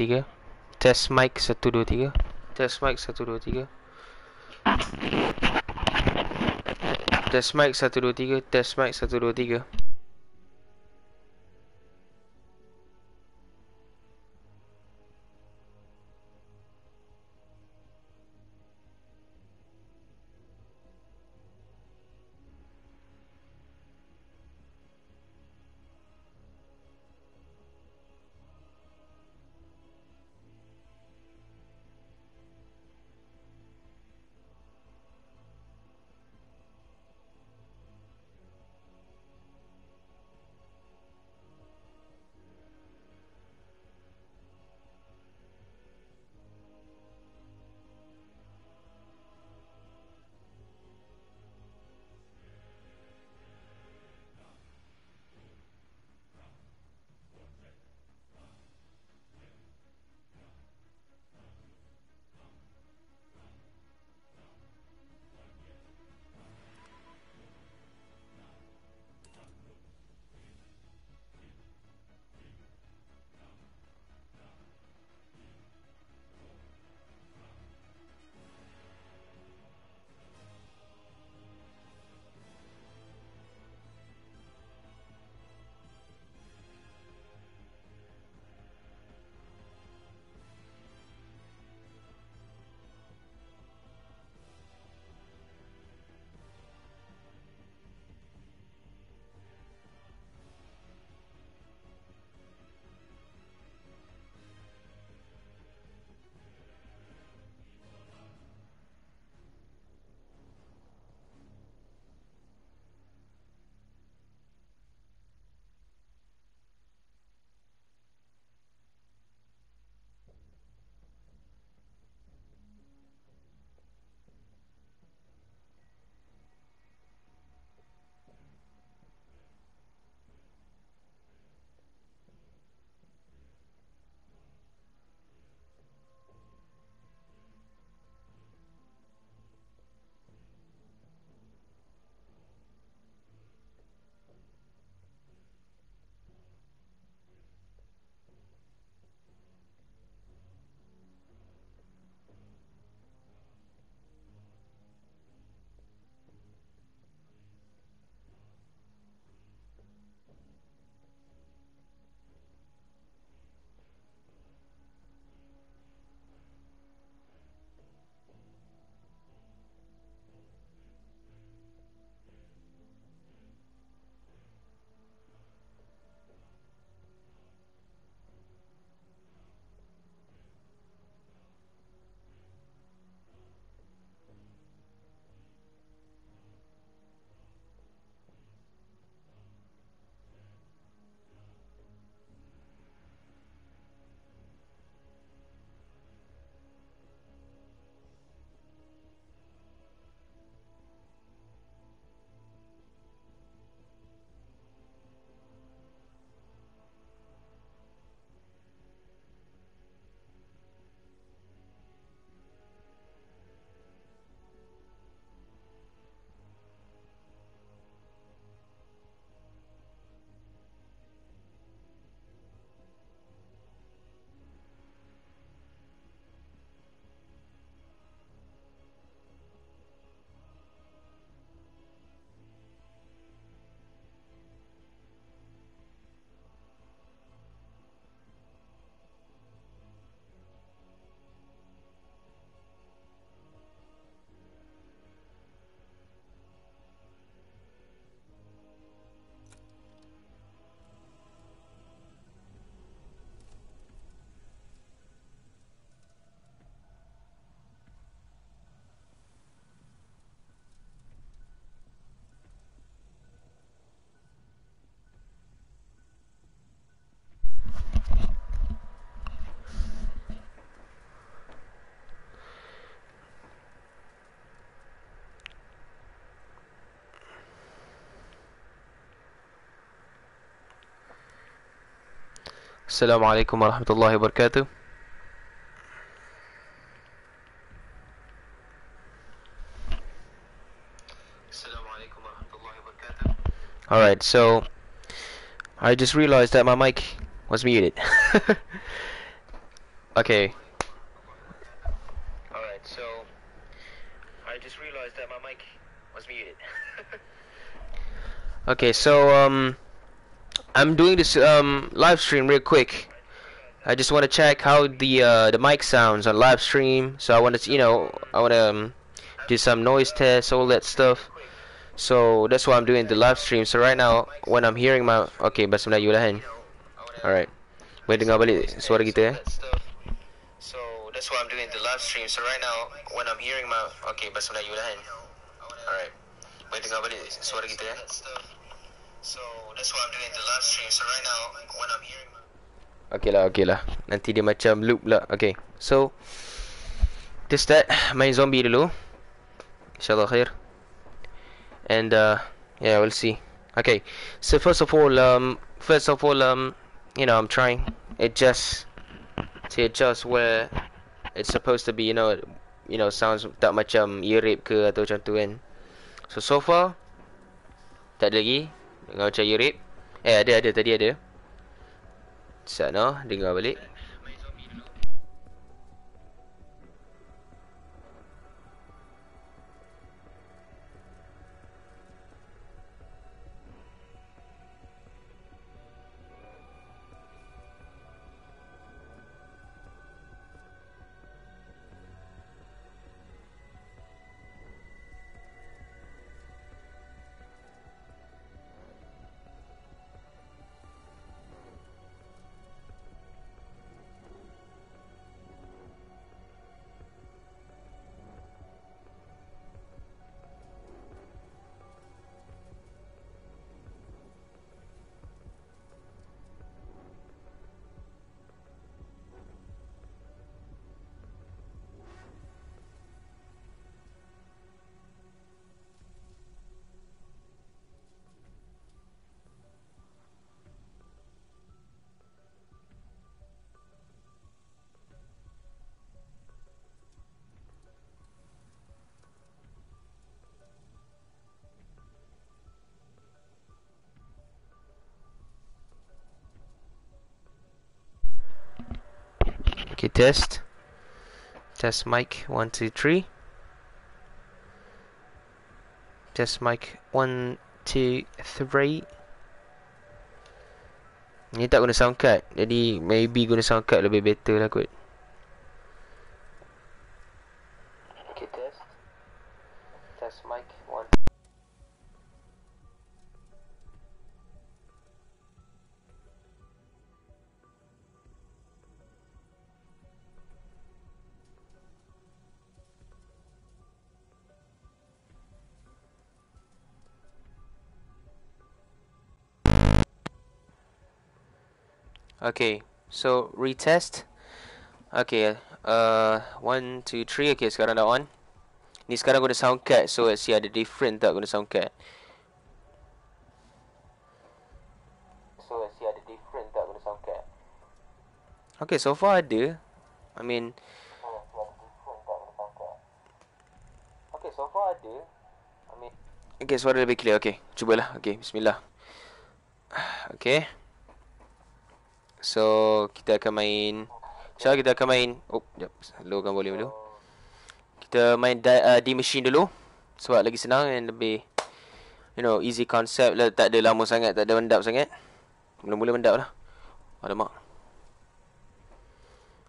tiga test mic satu dua tiga test mic satu dua tiga test mic satu dua tiga test mic satu dua tiga السلام عليكم ورحمة الله وبركاته Alright, so I just realized that my mic was muted. okay. Alright, so I just realized that my mic was muted. okay, so um I'm doing this um, live stream real quick. I just want to check how the uh, the mic sounds on live stream. So I want to, you know, I want to um, do some noise tests, all that stuff. So that's why I'm doing the live stream. So right now, when I'm hearing my, okay, basta na yulahin. Alright, boleh dengar balik suara kita eh? So that's why I'm doing the live stream. So right now, when I'm hearing my, okay, basta na yulahin. Alright, boleh dengar balik suara kita ya. Eh? So Okay lah, okay lah. Nanti dia macam loop lah. Okay. So test that main zombie dulu. Insyaallah khair. And uh yeah, we'll see. Okay. So first of all, um first of all, um you know, I'm trying it just to adjust where it's supposed to be, you know, you know, sounds tak macam um ear rape ke atau macam tu kan. So so far tak ada lagi. Dengar cahaya rib Eh ada ada tadi ada Sat no Dengar balik test. Test mic one two three. Test mic one two three. Ini tak guna sound card, Jadi maybe guna sound card lebih better lah kot Okay, so retest. Okay, uh, one, two, three. Okay, sekarang dah on. Ni sekarang guna sound card. So, let's see ada different tak guna sound card. Okay, so far ada. I mean... Okay, so far ada. I mean... Okay, suara lebih clear. Okay, cubalah. Okay, bismillah. Okay. So kita akan main Sekarang kita akan main Oh sekejap Lowkan volume dulu Kita main di, uh, di machine dulu Sebab lagi senang And lebih You know easy concept lah Tak ada lama sangat Tak mendap sangat Mula-mula mendap lah Alamak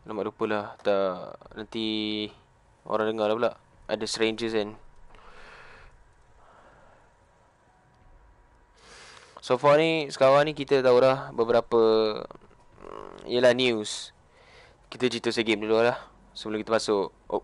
Alamak lupa lah Tak Nanti Orang dengar lah pula Ada strangers kan So far ni Sekarang ni kita tahu lah Beberapa ialah news Kita cerita segame dulu lah Sebelum kita masuk Oh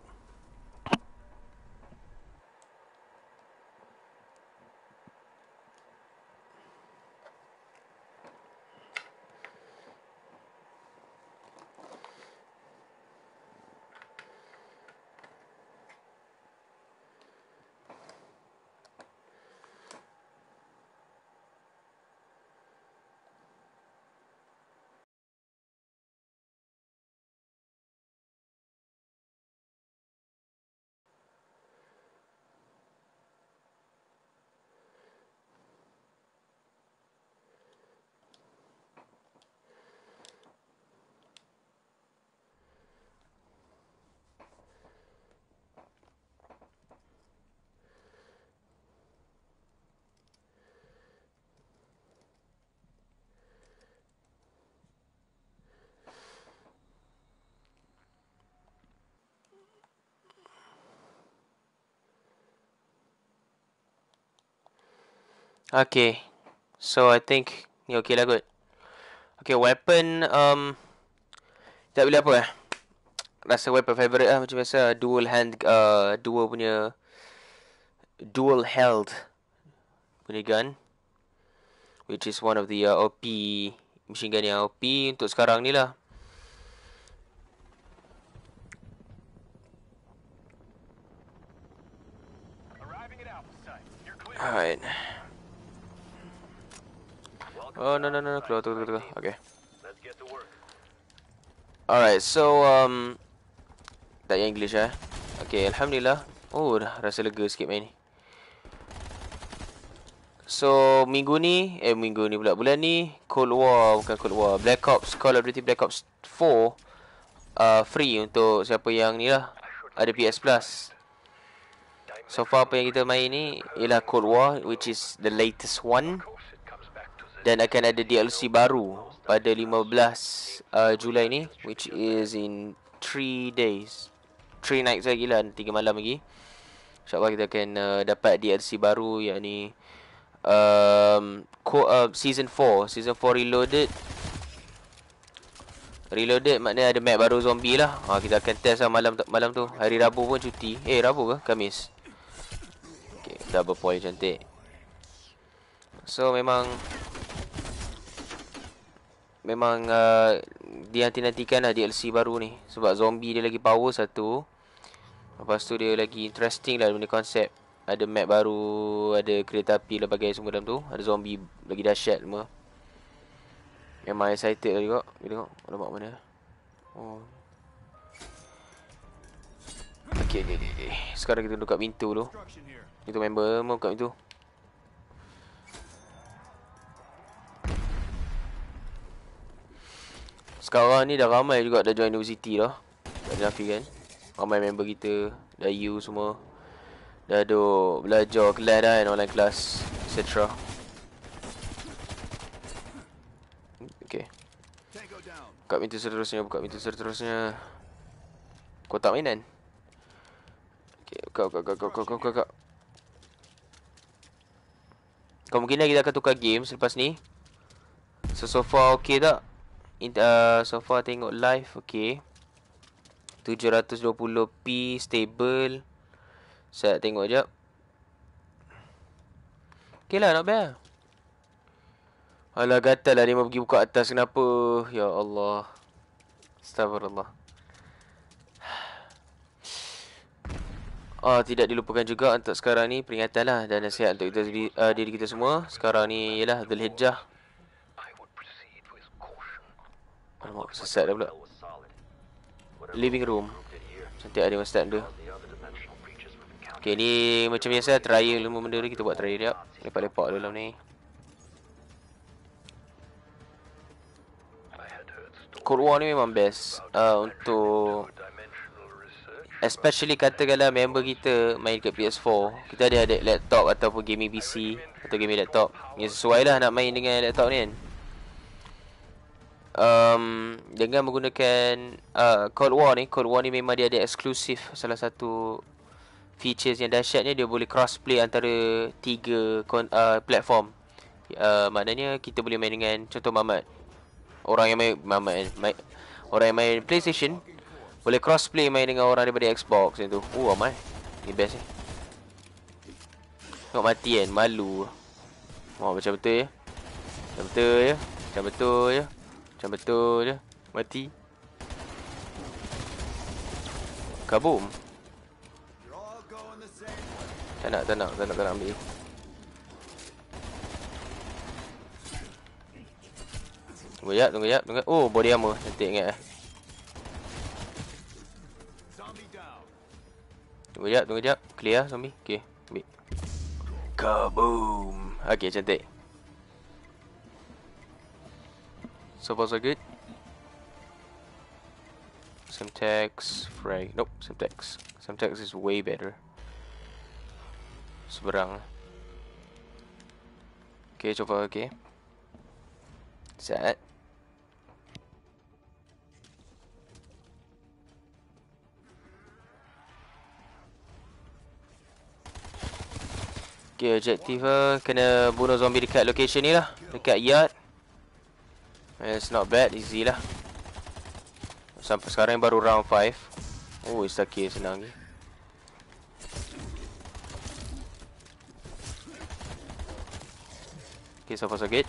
Okay. So I think ni okey lah kot. Okay, weapon um tak boleh apa eh. Rasa weapon favorite lah macam biasa dual hand uh, dual punya dual held punya gun which is one of the uh, OP machine gun yang OP untuk sekarang ni lah. Alright. Oh no no no no close, close, close, close. okay. Alright, so um that English eh. Okay, alhamdulillah. Oh, dah rasa lega sikit main ni. So, minggu ni, eh minggu ni pula bulan ni, Cold War bukan Cold War, Black Ops Call of Duty Black Ops 4 uh, free untuk siapa yang ni lah ada PS Plus. So far apa yang kita main ni ialah Cold War which is the latest one dan akan ada DLC baru pada 15 uh, Julai ni which is in 3 days 3 nights lagi lah 3 malam lagi InsyaAllah kita akan uh, dapat DLC baru yang ni um, uh, Season 4 Season 4 Reloaded Reloaded maknanya ada map baru zombie lah ha, Kita akan test lah malam, malam tu Hari Rabu pun cuti Eh Rabu ke? Kamis okay, Double point cantik So memang memang uh, dia nanti-nantikan lah DLC baru ni sebab zombie dia lagi power satu lepas tu dia lagi interesting lah benda konsep ada map baru ada kereta api lah bagai semua dalam tu ada zombie lagi dahsyat semua memang excited lah juga kita tengok alamak mana oh Okay, okay, okay, sekarang kita duduk kat pintu tu Itu member, mau kat pintu sekarang ni dah ramai juga dah join university dah. Tak nafi kan. Ramai member kita, dah you semua. Dah ada belajar kelas dah kan, online class, etc. Okay. Buka pintu seterusnya, buka pintu seterusnya. Kotak mainan. Okay, buka, buka, buka, buka, buka, buka, buka. Kemungkinan kita akan tukar game selepas ni. So, so far okay tak? In, uh, so far tengok live okay. 720p stable saya tengok jap okay lah nak bear lah. Alah gatal lah dia pergi buka atas kenapa Ya Allah Astagfirullah Oh, ah, tidak dilupakan juga untuk sekarang ni peringatan lah dan nasihat untuk kita, uh, diri kita semua Sekarang ni ialah Dhul Hijjah Alamak, sesat dah pula Living room Cantik ada yang start dia Okay, ni macam biasa Trial lima benda ni Kita buat trial dia Lepak-lepak dalam ni Cold War ni memang best uh, Untuk Especially katakanlah member kita main kat PS4 Kita ada ada laptop ataupun gaming PC Atau gaming laptop Yang sesuai lah nak main dengan laptop ni kan um, dengan menggunakan uh, Cold War ni, Cold War ni memang dia ada eksklusif salah satu features yang dahsyatnya dia boleh cross play antara tiga uh, platform. Uh, maknanya kita boleh main dengan contoh Mamat. Orang yang main Mamat main, main, orang yang main PlayStation boleh cross play main dengan orang daripada Xbox yang tu. Oh, amai. Ni best ni. Tengok mati kan, malu. Oh, macam betul ya. Macam betul ya. Macam betul ya. Macam betul je Mati Kabum Tak nak, tak nak, tak nak, tak nak ambil Tunggu jap, tunggu jap, tunggu Oh, body armor, cantik ingat eh Tunggu jap, tunggu jap Clear zombie Okay, ambil Kaboom Okay, cantik So far so good. Semtex, frag. Nope, Semtex. Semtex is way better. Seberang. Okay, cuba okay. Set. Okay, objektif lah. Uh, kena bunuh zombie dekat location ni lah. Dekat yard. Eh, it's not bad, easy lah. Sampai sekarang baru round 5. Oh, it's the key, senang ni. Okay, so far so good.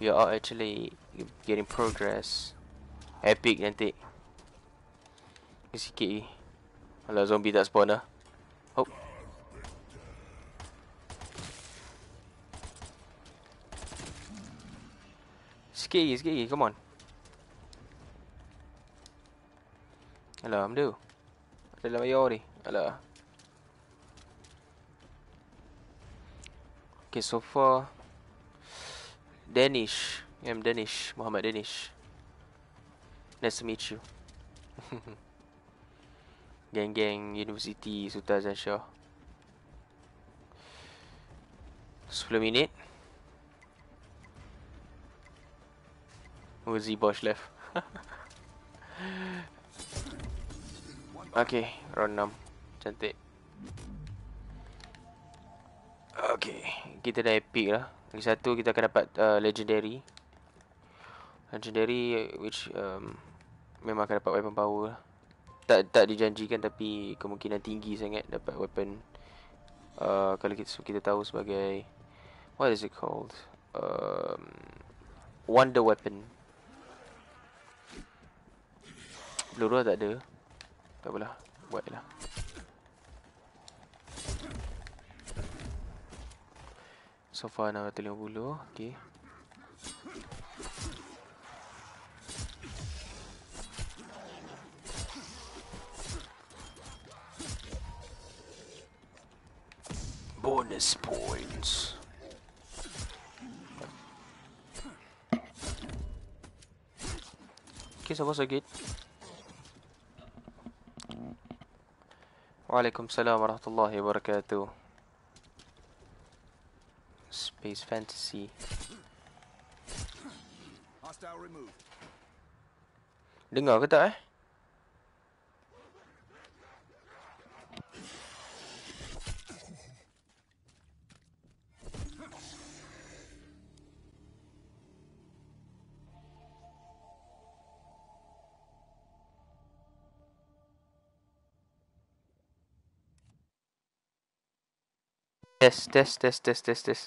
We are actually getting progress. Epic nanti. Sikit ni. Kalau zombie tak spawn lah. Oh. Scary, scary, come on. Alah, benda tu. Ada dalam bayar ni. Alah. Okay, so far. Danish. I'm Danish. Muhammad Danish. Nice to meet you. Gang-gang University Sultan Zanshah. 10 minit. Oh, Z-Bosh left. okay, round 6. Cantik. Okay, kita dah epic lah. Lagi satu, kita akan dapat uh, Legendary. Legendary which um, memang akan dapat weapon power lah. Tak, tak dijanjikan tapi kemungkinan tinggi sangat dapat weapon. Uh, kalau kita, kita tahu sebagai... What is it called? Um, Wonder Weapon. Peluru lah tak ada. Tak apalah, buatlah. So far 650. okay. Bonus points. Okay, so what's the gate? Waalaikumsalam warahmatullahi wabarakatuh. Space fantasy. Dengar ke tak eh? test, test, test, test, test, test.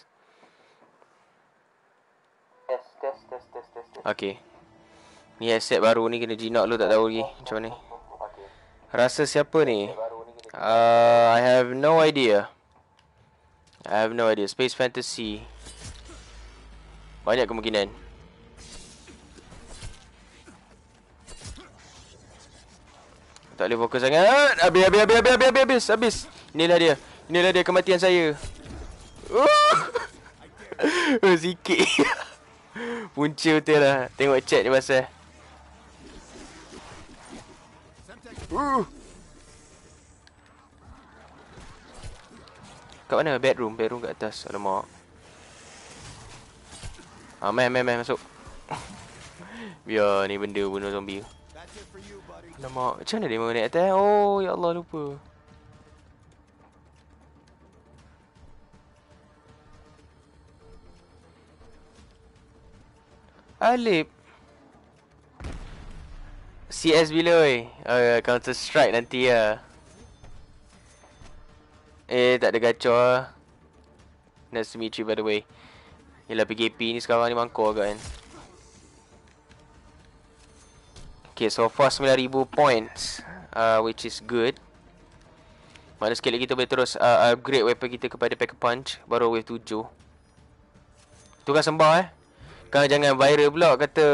Test, test, test, test, test. Okay. Ni headset baru ni kena jinak lu tak tahu lagi macam ni. Rasa siapa ni? Uh, I have no idea. I have no idea. Space fantasy. Banyak kemungkinan. Tak boleh fokus sangat. Ah, habis, habis, habis, habis, habis, habis. Inilah dia lah dia kematian saya. Oh, sikit. Punca betul lah. Tengok chat dia pasal. Uh. Kat mana? Bedroom. Bedroom kat atas. Alamak. Ah, main, main, main. Masuk. Biar ni benda bunuh zombie. Alamak. Macam mana dia mengenai atas? Eh? Oh, ya Allah. Lupa. Alip CS bila oi? Oh, yeah, Counter Strike nanti ya. Yeah. Eh tak ada gacor ah. Nice meet you by the way. Yelah PKP ni sekarang ni mangkuk agak kan. Okay so far 9000 points. Uh, which is good. Mana lagi kita boleh terus uh, upgrade weapon kita kepada pack punch Baru wave 7. Tukar sembah eh. Kang jangan viral pula kata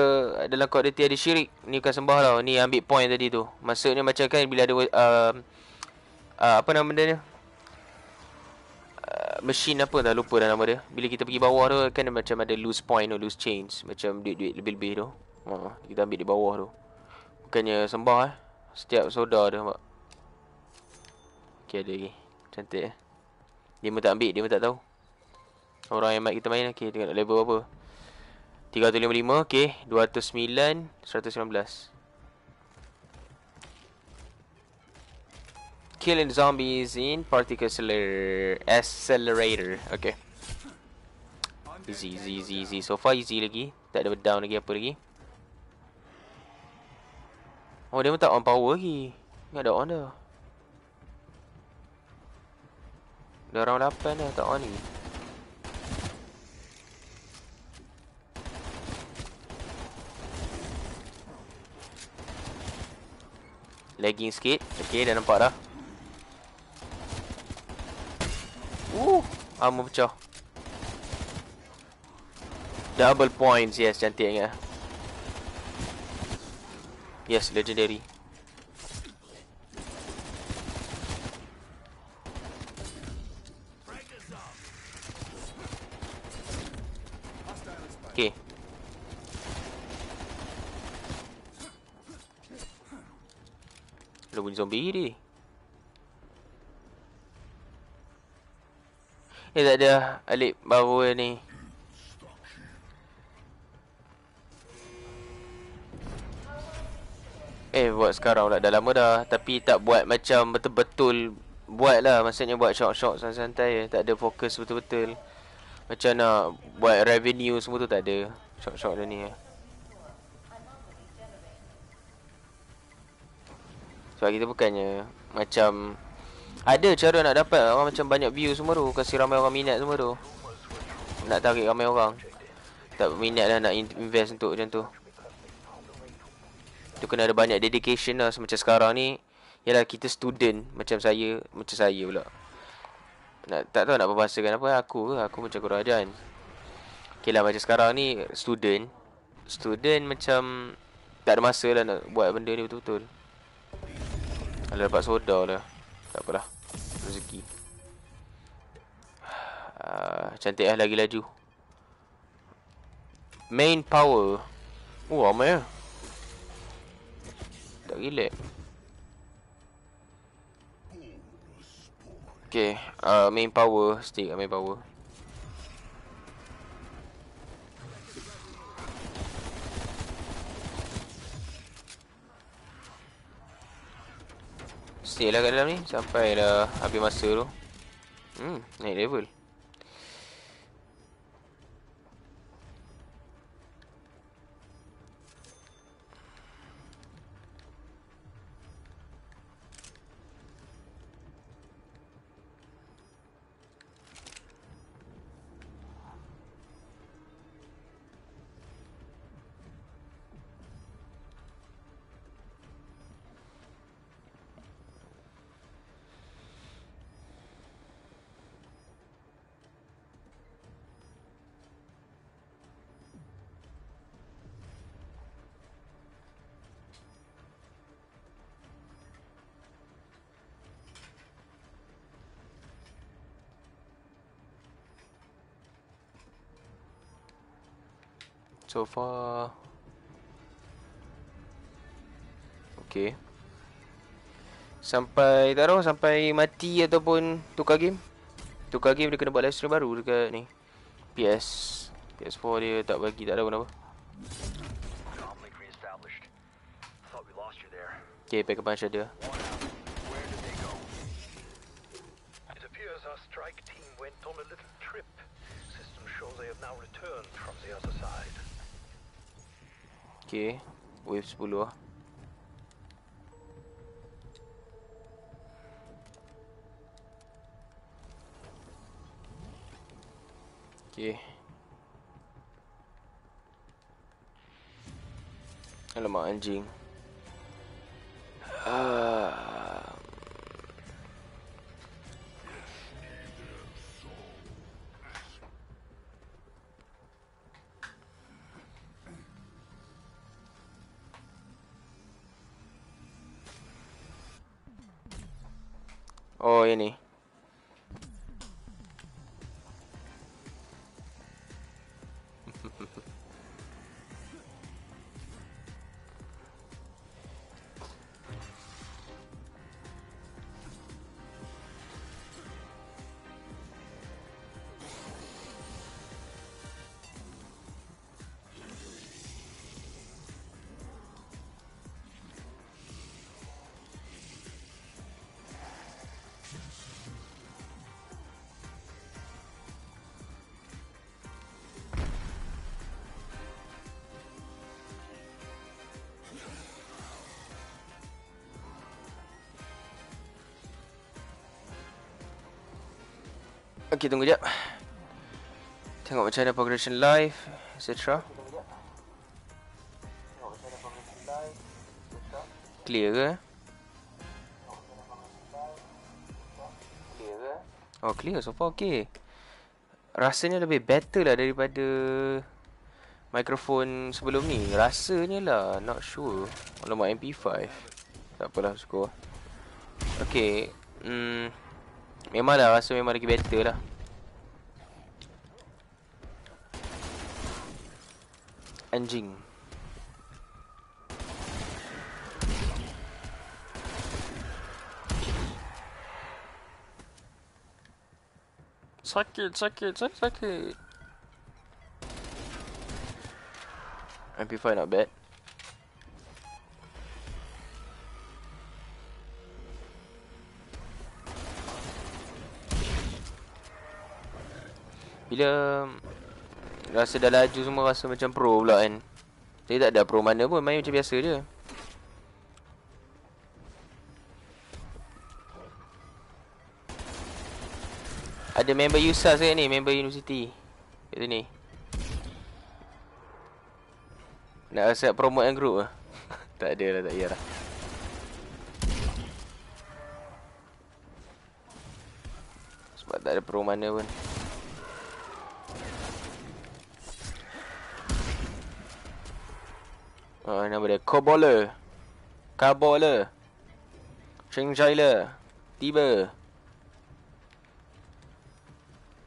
dalam kod dia ada syirik. Ni bukan sembah tau. Ni ambil point tadi tu. Maksudnya macam kan bila ada uh, uh, apa nama benda ni? Uh, machine apa dah lupa dah nama dia. Bila kita pergi bawah tu kan macam ada loose point atau loose chains. Macam duit-duit lebih-lebih tu. Ha, kita ambil di bawah tu. Bukannya sembah eh. Setiap soda dia nampak. Okay ada lagi. Cantik eh. Dia pun tak ambil, dia pun tak tahu. Orang yang mat kita main lah. Okay, tengok level apa. 355 Okay 209 119 Killing zombies in particle accelerator, accelerator. Okay Easy, easy, easy, easy So far easy lagi Tak ada down lagi apa lagi Oh dia pun tak on power lagi nggak ada on dah Dia orang 8 dah tak on lagi lagging sikit Okay dah nampak dah Woo, uh, Armour pecah Double points Yes cantik ingat Yes legendary Ada bunyi zombie ni. Eh tak ada Alip baru ni. Eh buat sekarang pula dah lama dah tapi tak buat macam betul-betul buatlah maksudnya buat shot-shot santai-santai tak ada fokus betul-betul. Macam nak buat revenue semua tu tak ada. Shot-shot dah ni. Eh. Sebab kita bukannya Macam Ada cara nak dapat Orang macam banyak view semua tu Kasi ramai orang minat semua tu Nak tarik ramai orang Tak minat lah nak invest untuk macam tu Tu kena ada banyak dedication lah Macam sekarang ni Yalah kita student Macam saya Macam saya pula nak, Tak tahu nak berbahasakan apa Aku ke Aku macam kurang ajar kan Okay lah macam sekarang ni Student Student macam Tak ada masa lah nak buat benda ni betul-betul ada dapat soda lah Tak apalah Rezeki uh, Cantik lah lagi laju Main power Oh ramai lah Tak relax Okay uh, Main power Stick main power stay lah kat dalam ni Sampailah habis masa tu Hmm, naik level so far. Okay. Sampai tak tahu sampai mati ataupun tukar game. Tukar game dia kena buat live stream baru dekat ni. PS. PS4 dia tak bagi tak ada tahu apa. Okay, pick a bunch of strike team went on a little trip. System shows they have now returned from the other side. Okay Wave 10 lah Okay Alamak anjing Haa uh... ini. Okey tunggu jap. Tengok macam mana progression live, etc. Clear ke? Oh clear so far okey. Rasanya lebih better lah daripada mikrofon sebelum ni. Rasanya lah, not sure. Alamak MP5. Tak apalah score. Okey, mm Memang dah rasa memang lagi better lah Anjing Sakit, sakit, sakit, sakit MP5 not bad Bila Rasa dah laju semua Rasa macam pro pula kan Saya tak ada pro mana pun Main macam biasa je Ada member USA sekejap ni Member University Kat sini Nak rasa promote yang group lah Tak ada lah tak payah lah Sebab tak ada pro mana pun Oh, nama dia Cobbler Cobbler Chingjailer Tiba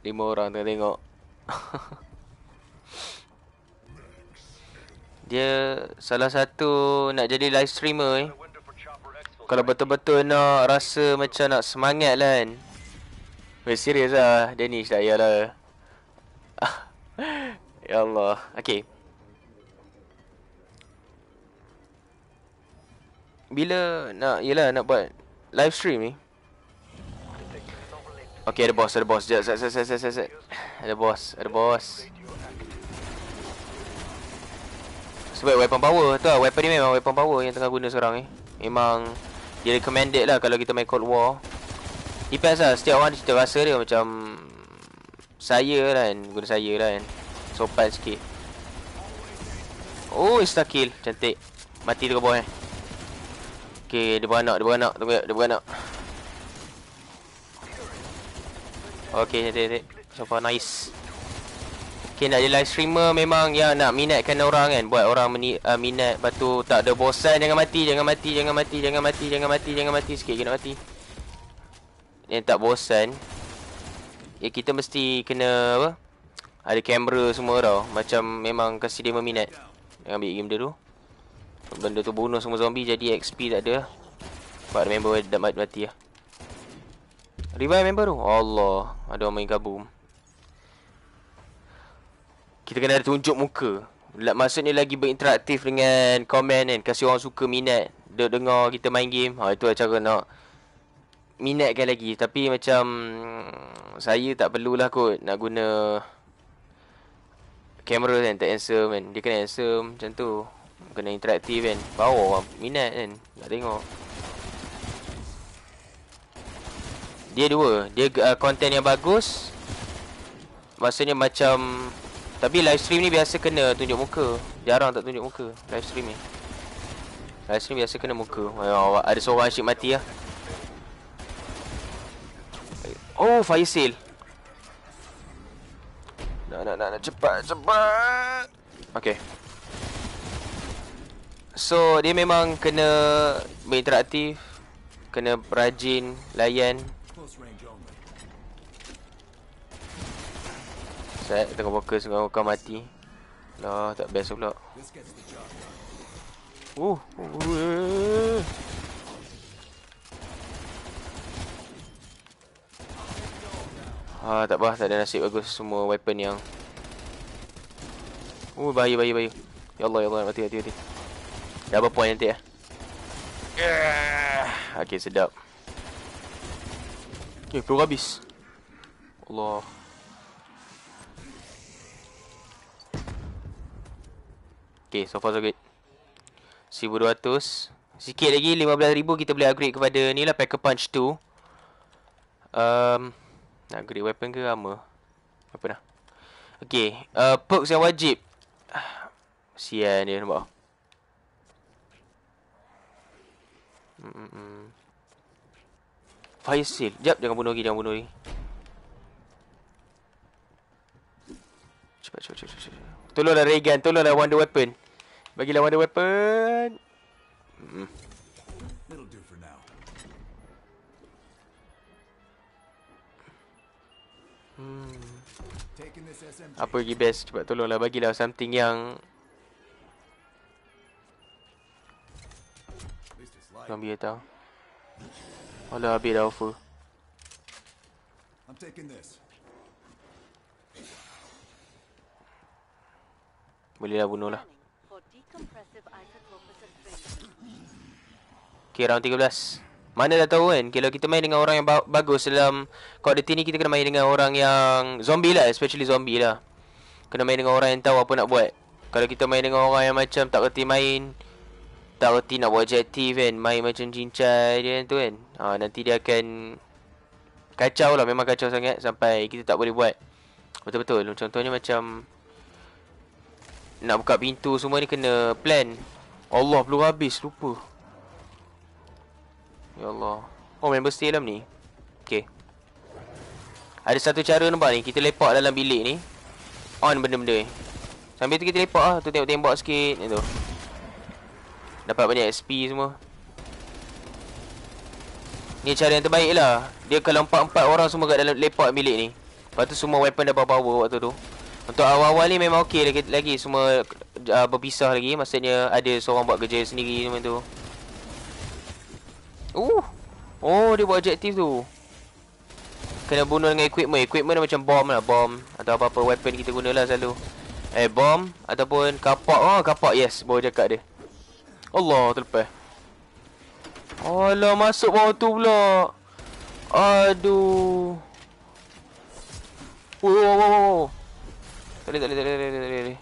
Lima orang tengah tengok Dia salah satu nak jadi live streamer eh. Kalau betul-betul nak rasa macam nak semangat lah, kan Weh serius lah, Danish tak lah, yalah? Ya Allah Okay bila nak yalah nak buat live stream ni. Okay ada boss, ada boss. Jap, set, set, set, set, Ada boss, ada boss. Sebab weapon power tu lah. Weapon ni memang weapon power yang tengah guna sekarang ni. Memang dia recommended lah kalau kita main Cold War. Depends lah. Setiap orang cerita rasa dia macam... Saya lah kan. Guna saya lah kan. Sopan sikit. Oh, insta kill. Cantik. Mati tu ke bawah eh. Okey, dia beranak, dia beranak, tunggu dia beranak. Okey, jadi jadi. So far nice. Okey, nak jadi live streamer memang yang nak minatkan orang kan, buat orang uh, minat batu tak ada bosan jangan mati, jangan mati, jangan mati, jangan mati, jangan mati, jangan mati sikit kena mati. Ni tak bosan. Ya eh, kita mesti kena apa? Ada kamera semua tau. Macam memang kasi dia meminat. Jangan ambil game dia dulu. Benda tu bunuh semua zombie jadi XP tak ada. Sebab member dah mati mati ya. lah. Revive member tu. Allah. Ada orang main kabum. Kita kena ada tunjuk muka. Lah, ni lagi berinteraktif dengan komen kan. Kasih orang suka minat. Dia dengar kita main game. Ha, itu cara nak minatkan lagi. Tapi macam mm, saya tak perlulah kot nak guna kamera kan. Tak handsome kan. Dia kena handsome macam tu kena interaktif kan bau orang minat kan nak tengok dia dua dia uh, content yang bagus maksudnya macam tapi live stream ni biasa kena tunjuk muka jarang tak tunjuk muka live stream ni live stream biasa kena muka Ayuh, ada seorang asyik mati lah oh fire sale nak nak nak cepat cepat Okay. So dia memang kena berinteraktif Kena rajin layan Saya kita akan fokus dengan kawan mati Alah, tak best pula Uh, uh, uh, uh. Ha tak apa tak ada nasib bagus semua weapon yang. Oh uh, bahaya bahaya bahaya. Ya Allah ya Allah mati mati mati. Double point nanti eh? ya. Okay sedap. Okay peluru habis. Allah. Okay so far so good. 1200 Sikit lagi 15,000 kita boleh upgrade kepada ni lah Packer Punch 2 um, Nak upgrade weapon ke apa? Apa dah Okay uh, Perks yang wajib Sian dia nampak Mm-mm. Fire seal. Jap, jangan bunuh lagi, jangan bunuh lagi. Cepat, cepat, cepat, cepat. Tolonglah Regan, tolonglah Wonder Weapon. Bagilah Wonder Weapon. Hmm. Hmm. Apa lagi best Cepat tolonglah Bagilah something yang Zombie be it though. Although I'll offer. I'm taking this. Boleh lah bunuh lah. Okay, round 13. Mana dah tahu kan? Kalau kita main dengan orang yang ba bagus dalam quality ni, kita kena main dengan orang yang zombie lah. Especially zombie lah. Kena main dengan orang yang tahu apa nak buat. Kalau kita main dengan orang yang macam tak kerti main tak reti nak buat objektif kan Main macam cincai dia tu kan ha, Nanti dia akan Kacau lah memang kacau sangat Sampai kita tak boleh buat Betul-betul Contohnya macam Nak buka pintu semua ni kena plan Allah belum habis lupa Ya Allah Oh member stay dalam ni Okay Ada satu cara nampak ni Kita lepak dalam bilik ni On benda-benda ni Sambil tu kita lepak lah Tu tengok tembak sikit Ni tu Dapat banyak SP semua Ni cara yang terbaik lah Dia kalau empat-empat orang semua kat dalam lepak bilik ni Lepas tu semua weapon dapat power waktu tu Untuk awal-awal ni memang okey lagi, lagi Semua uh, berpisah lagi Maksudnya ada seorang buat kerja sendiri semua tu oh Oh dia buat objektif tu Kena bunuh dengan equipment Equipment macam bom lah Bom Atau apa-apa weapon kita gunalah selalu Eh bom Ataupun kapak Oh kapak yes Baru cakap dia Allah terlepas Alah masuk bawah tu pula Aduh Oh oh oh oh, oh. Tak boleh tak boleh tak boleh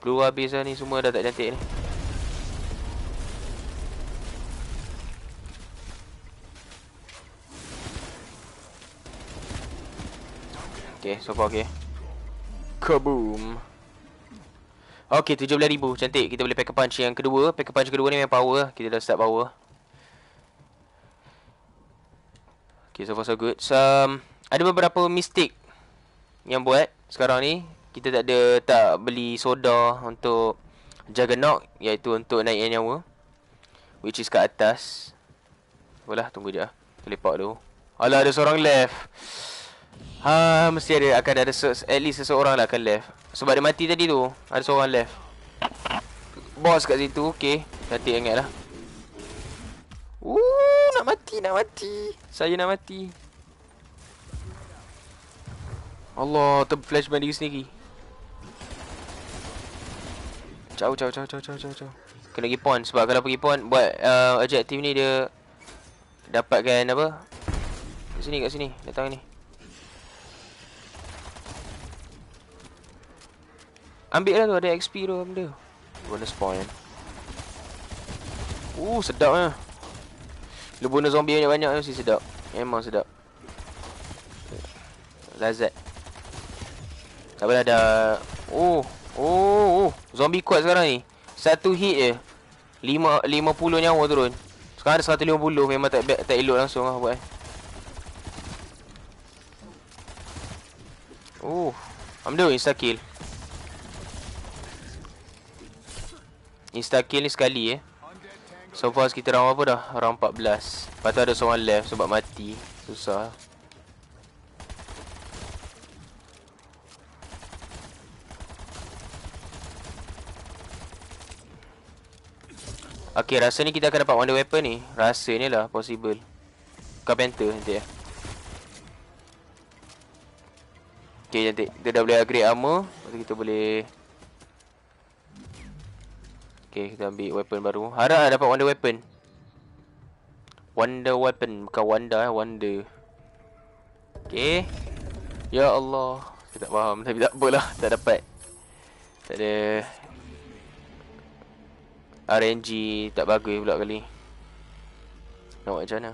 Blue habis lah ni semua dah tak cantik ni Okay so far okay Kaboom Ok, ribu, Cantik Kita boleh pack a punch yang kedua Pack a punch kedua ni memang power lah. Kita dah start power Ok, so far so good so, um, Ada beberapa mistake Yang buat Sekarang ni Kita tak ada Tak beli soda Untuk Jaga knock Iaitu untuk naik nyawa Which is kat atas Apalah, tunggu je ah. Terlepak dulu Alah, ada seorang left Ha, mesti ada Akan ada At least seseorang lah akan left sebab dia mati tadi tu Ada seorang left Boss kat situ Okay Cantik ingat lah Ooh, Nak mati Nak mati Saya nak mati Allah flash Terflashman diri sendiri Ciao ciao ciao ciao ciao ciao Kena pergi pawn Sebab kalau pergi pawn Buat uh, objektif ni dia Dapatkan apa Kat sini kat sini Datang ni Ambil lah tu ada XP tu benda. Bonus point. Uh sedap ah. Lu bunuh zombie banyak-banyak mesti sedap. Memang sedap. Lazat. Tak boleh ada. Oh, oh, oh, zombie kuat sekarang ni. Satu hit je. 5 50 nyawa turun. Sekarang ada 150 memang tak bad, tak elok langsung ah buat eh. Oh, I'm insta kill. Instakil ni sekali eh So far kita round apa dah? Round 14 Patut ada seorang left sebab mati Susah Okay rasa ni kita akan dapat wonder weapon ni Rasa ni lah possible Carpenter nanti ya eh. Okay nanti Kita dah boleh upgrade armor Lepas kita boleh Okay, kita ambil weapon baru. Harap lah dapat wonder weapon. Wonder weapon. Bukan wonder eh. Wonder. Okay. Ya Allah. Saya tak faham. Tapi tak apalah. Tak dapat. Tak ada... RNG tak bagus pula kali. Nak macam mana?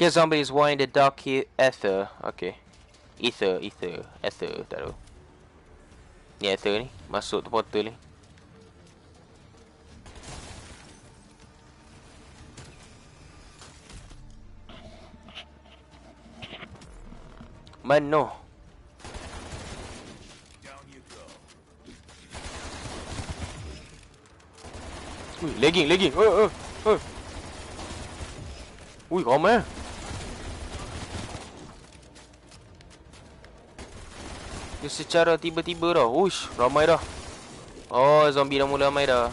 Kill zombies wind the dark e- ether. Okay. Ether, ether, ether. Tak tahu. Ni ether ni. Masuk tu portal ni. Man Nuh Ui, lagging, lagging oh. ui, ui Ui, ramai Dia secara tiba-tiba dah Ush ramai dah Oh, zombie dah mula ramai dah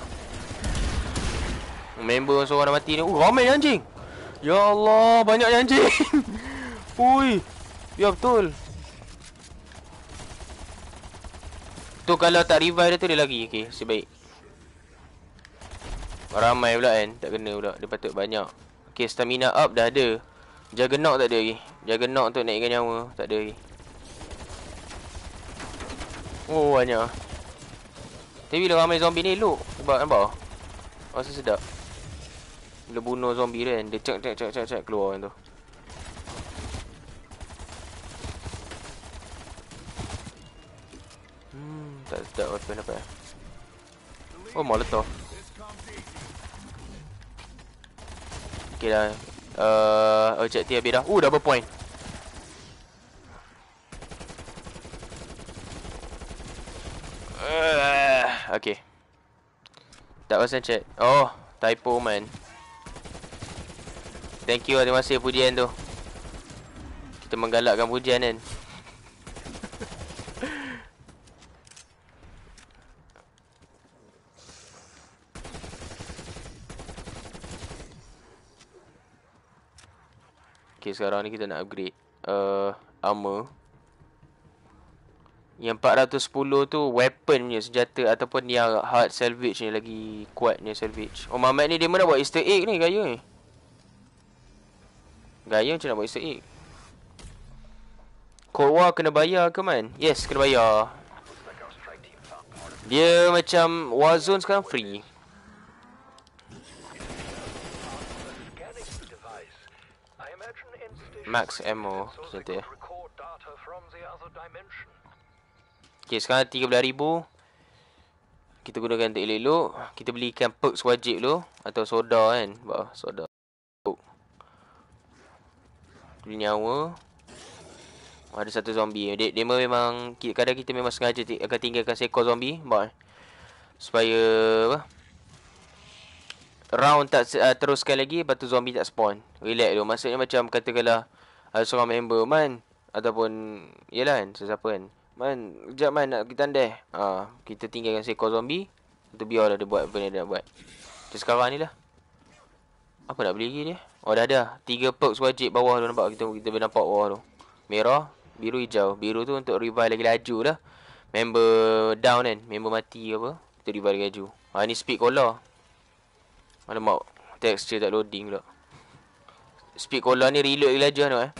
Member seorang dah mati ni Ui, ramai anjing Ya Allah, banyak anjing Ui, Ya betul Tu kalau tak revive dia tu dia lagi Okay masih baik Ramai pula kan Tak kena pula Dia patut banyak Okay stamina up dah ada Jaga knock tak ada lagi Jaga knock untuk naikkan nyawa Tak ada lagi Oh banyak Tapi bila ramai zombie ni Elok Sebab nampak Rasa sedap Bila bunuh zombie tu kan Dia cek cek cek cek keluar kan tu tak ada weapon apa eh Oh molotov Ok dah uh, Objective habis dah Uh double point uh, Okay Tak wasn't check Oh Typo man Thank you Terima kasih pujian tu Kita menggalakkan pujian kan Okay sekarang ni kita nak upgrade uh, Armor Yang 410 tu Weapon punya senjata Ataupun yang hard salvage ni Lagi kuat ni salvage Oh mamat ni dia mana buat easter egg ni Gaya ni Gaya macam nak buat easter egg Cold kena bayar ke man Yes kena bayar Dia macam Warzone sekarang free max ammo Kita Okay sekarang 13,000 Kita gunakan untuk elok-elok Kita belikan perks wajib dulu Atau soda kan Bawa soda Beli nyawa Ada satu zombie Dia, dia memang Kadang kadang kita memang sengaja akan tinggalkan seekor zombie Bawa Supaya apa? Round tak uh, teruskan lagi batu zombie tak spawn Relax tu Maksudnya macam katakanlah ada seorang member man ataupun yalah kan sesiapa kan man jap man nak kita andai ha, ah, kita tinggalkan seekor zombie tu biarlah dia buat benda dia nak buat Terus sekarang ni lah apa nak beli lagi dia oh dah ada tiga perks wajib bawah tu nampak kita kita boleh nampak bawah tu merah biru hijau biru tu untuk revive lagi laju lah member down kan member mati apa kita revive lagi laju ha ni speed collar Alamak, texture tak loading pula speed cola ni reload lagi laju noh eh.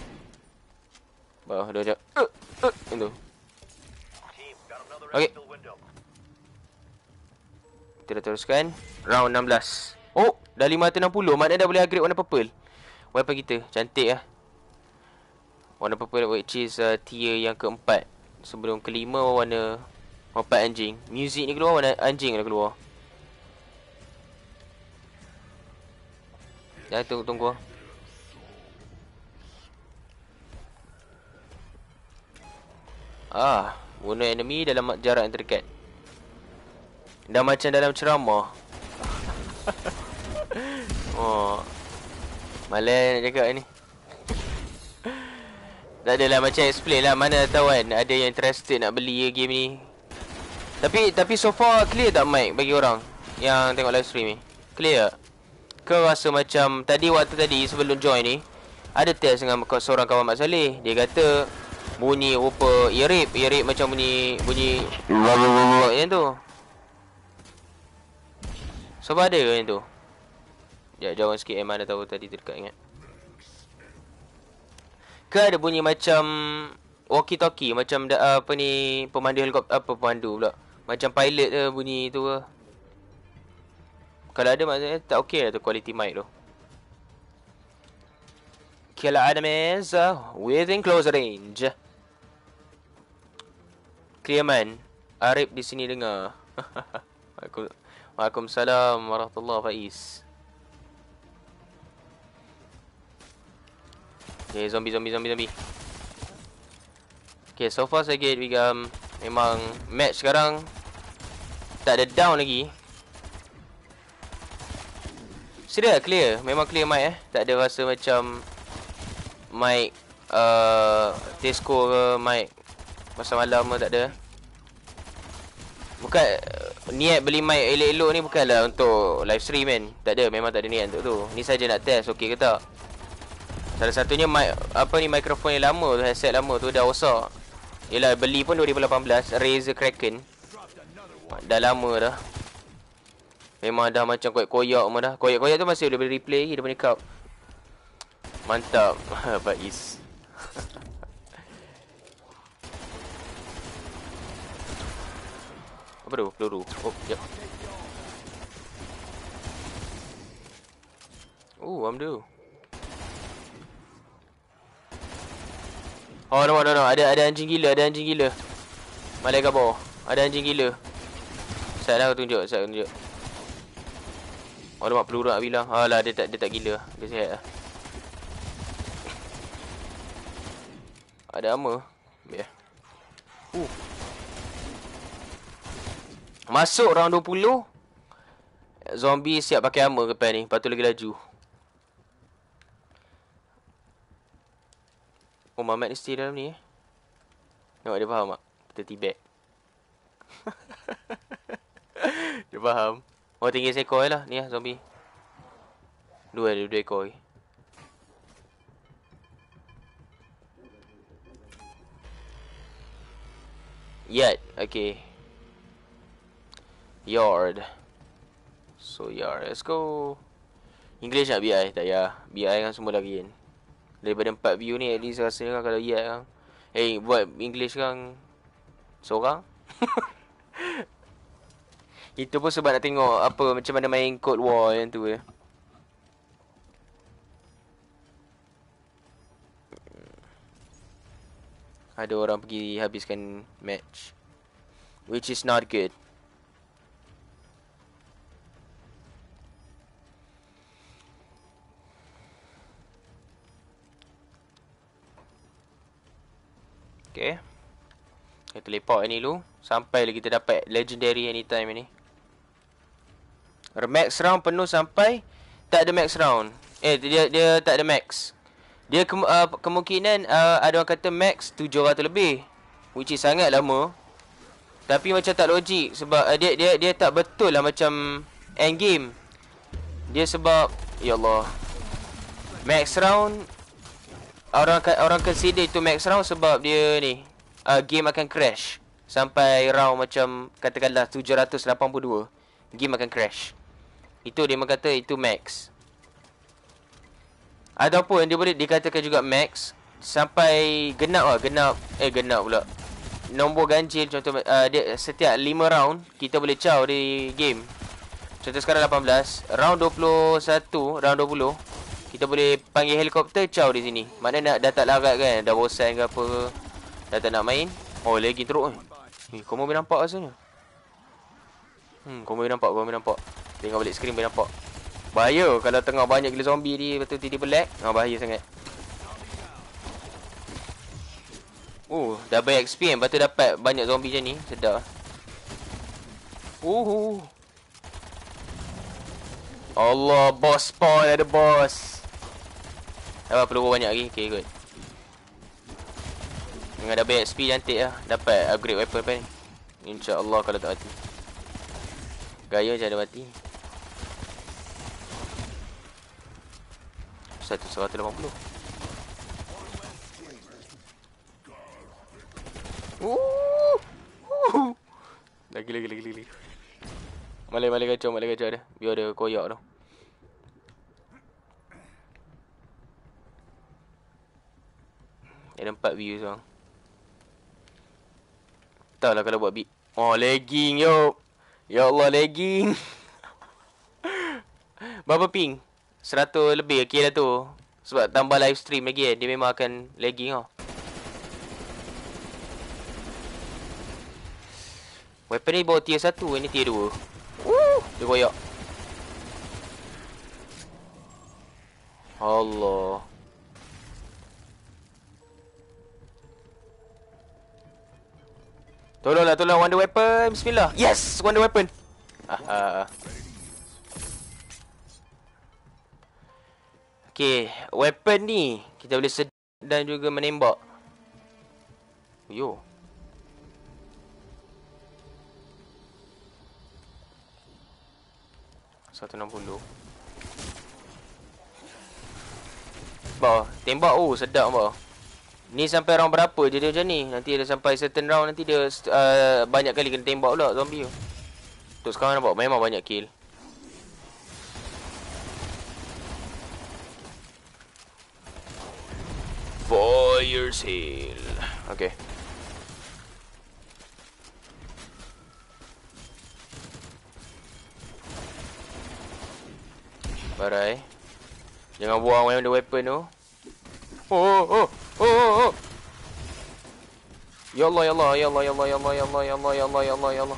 Bah, dah jap. Eh, eh, itu. Okey. Kita teruskan round 16. Oh, dah 560. Maknanya dah boleh upgrade warna purple. apa kita cantik ah. Warna purple which is uh, tier yang keempat. Sebelum kelima warna Opat anjing Music ni keluar warna anjing dah keluar Dah tunggu tunggu Ah, bunuh enemy dalam jarak yang terdekat. Dah macam dalam ceramah. oh. Malay nak cakap ni. tak adalah macam explain lah mana tahu kan ada yang interested nak beli ya game ni. Tapi tapi so far clear tak mic bagi orang yang tengok live stream ni. Clear. Ke rasa macam tadi waktu tadi sebelum join ni ada test dengan seorang kawan Mat Saleh. Dia kata bunyi rupa irip irip macam bunyi bunyi yang tu sebab ada yang tu jap jauh sikit eh mana tahu tadi terdekat ingat ke ada bunyi macam walkie talkie macam da, apa ni pemandu helikopter apa pemandu pula macam pilot ke bunyi tu ke kalau ada maksudnya tak okey lah tu quality mic tu Kill enemies within close range. Clear man Arif di sini dengar Waalaikumsalam Warahmatullahi wabarakatuh. Okay zombie zombie zombie zombie Okay so far saya get we Memang match sekarang Tak ada down lagi Sudah clear Memang clear mic eh Tak ada rasa macam Mic uh, Tesco ke Mic Masa malam pun tak ada Bukan eh, Niat beli mic elok-elok ni bukanlah untuk live stream kan Tak ada memang tak ada niat untuk tu Ni saja nak test okey ke tak Salah satunya mic Apa ni mikrofon yang lama tu Headset lama tu dah rosak Yelah beli pun 2018 Razer Kraken Dah lama dah Memang dah macam koyak-koyak pun dah Koyak-koyak tu masih boleh replay lagi dia punya cup Mantap But is Apa tu? Peluru. Oh, jap. Oh, I'm do. Oh, no, no, no. Ada ada anjing gila, ada anjing gila. Malai gabo. Ada anjing gila. Saya nak tunjuk, saya tunjuk. Oh, nampak peluru nak bilang. Alah, ah, dia tak dia tak gila. Dia sihat lah. Ada armor. Yeah. Uh. Masuk round 20 Zombie siap pakai armor ke pen ni Lepas tu lagi laju Oh Mamat ni stay dalam ni eh Tengok dia faham tak Kita tibet Dia faham Oh tinggi saya koi lah Ni lah zombie Dua ada dua koi. Yat Okay yard so yard let's go english nak lah, bi tak ya bi kan semua dah gain daripada empat view ni at least rasa kan kalau yard e kan eh hey, buat english kan seorang itu pun sebab nak tengok apa macam mana main Cold war yang tu eh. ada orang pergi habiskan match which is not good Okay. Kita lepak ni dulu. Sampai lagi kita dapat legendary anytime ni. Max round penuh sampai. Tak ada max round. Eh, dia dia tak ada max. Dia ke, uh, kemungkinan uh, ada orang kata max 700 lebih. Which is sangat lama. Tapi macam tak logik. Sebab uh, dia dia dia tak betul lah macam end game. Dia sebab... Ya Allah. Max round orang orang consider itu max round sebab dia ni uh, game akan crash sampai round macam katakanlah 782 game akan crash itu dia mengata itu max ataupun dia boleh dikatakan juga max sampai genap lah genap eh genap pula nombor ganjil contoh uh, dia setiap 5 round kita boleh caw di game contoh sekarang 18 round 21 round kita boleh panggil helikopter Ciao di sini Mana nak dah tak larat kan Dah bosan ke apa Dah tak nak main Oh lagi teruk ni eh. eh, Kamu boleh nampak rasanya Hmm kamu boleh nampak Kamu boleh nampak Tengok balik skrin boleh nampak Bahaya Kalau tengah banyak gila zombie ni Lepas tu tiba-tiba oh, Bahaya sangat Oh dah banyak XP kan Lepas dapat banyak zombie macam ni Sedap Uhuh. Allah, boss spawn ada boss. Dah perlu banyak lagi Okay good Dengan double XP cantik lah Dapat upgrade weapon apa ni InsyaAllah kalau tak mati Gaya macam ada mati 1180 Ooh. Lagi lagi lagi lagi Malay malay kacau malay kacau dia Biar dia koyak tu Ada 4 views bang. Tak lah kalau buat beat. Oh, lagging yo. Ya Allah, lagging. Berapa ping? 100 lebih okey dah tu. Sebab tambah live stream lagi eh. Dia memang akan lagging tau. Oh. Weapon ni bawa tier 1, ini tier 2. Woo, dia koyak. Allah. Tolonglah, tolong Wonder Weapon. Bismillah. Yes, Wonder Weapon. Ah, ah, ah. Okay, weapon ni kita boleh sedap dan juga menembak. Yo. Satu enam puluh. Bawa, tembak. Oh, sedap bawa. Ni sampai round berapa je dia macam ni Nanti dia sampai certain round nanti dia uh, Banyak kali kena tembak pula zombie tu Untuk sekarang nampak memang banyak kill Warriors Hill Okay Barai Jangan buang ada weapon tu Oh oh oh Oh, oh, oh. Ya Allah, ya Allah, ya Allah, ya Allah, ya Allah,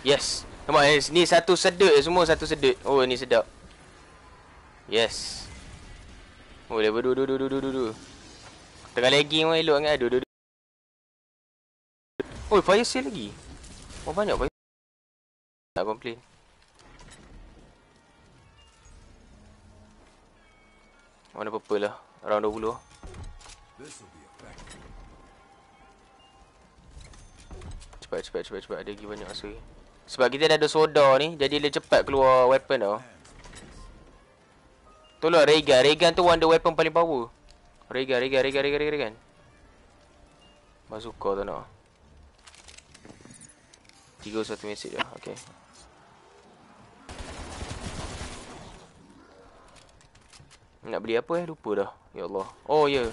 Yes. Nampak eh? Ni satu sedut Semua satu sedut. Oh, ni sedap. Yes. Oh, level 2, 2, 2, 2, 2, 2, 2. Tengah lagi pun elok kan? 2, 2, 2. Oh, fire sale lagi. Oh, banyak fire sale. Tak komplain. Mana purple lah Round 20 Cepat cepat cepat cepat Dia lagi banyak rasa Sebab kita dah ada soda ni Jadi dia cepat keluar weapon tau Tolak Regan Regan tu wonder weapon paling power Regan Regan Regan Regan Regan Regan Bazooka tu nak 31 mesej dia Okay Nak beli apa eh? Lupa dah. Ya Allah. Oh, ya. Yeah.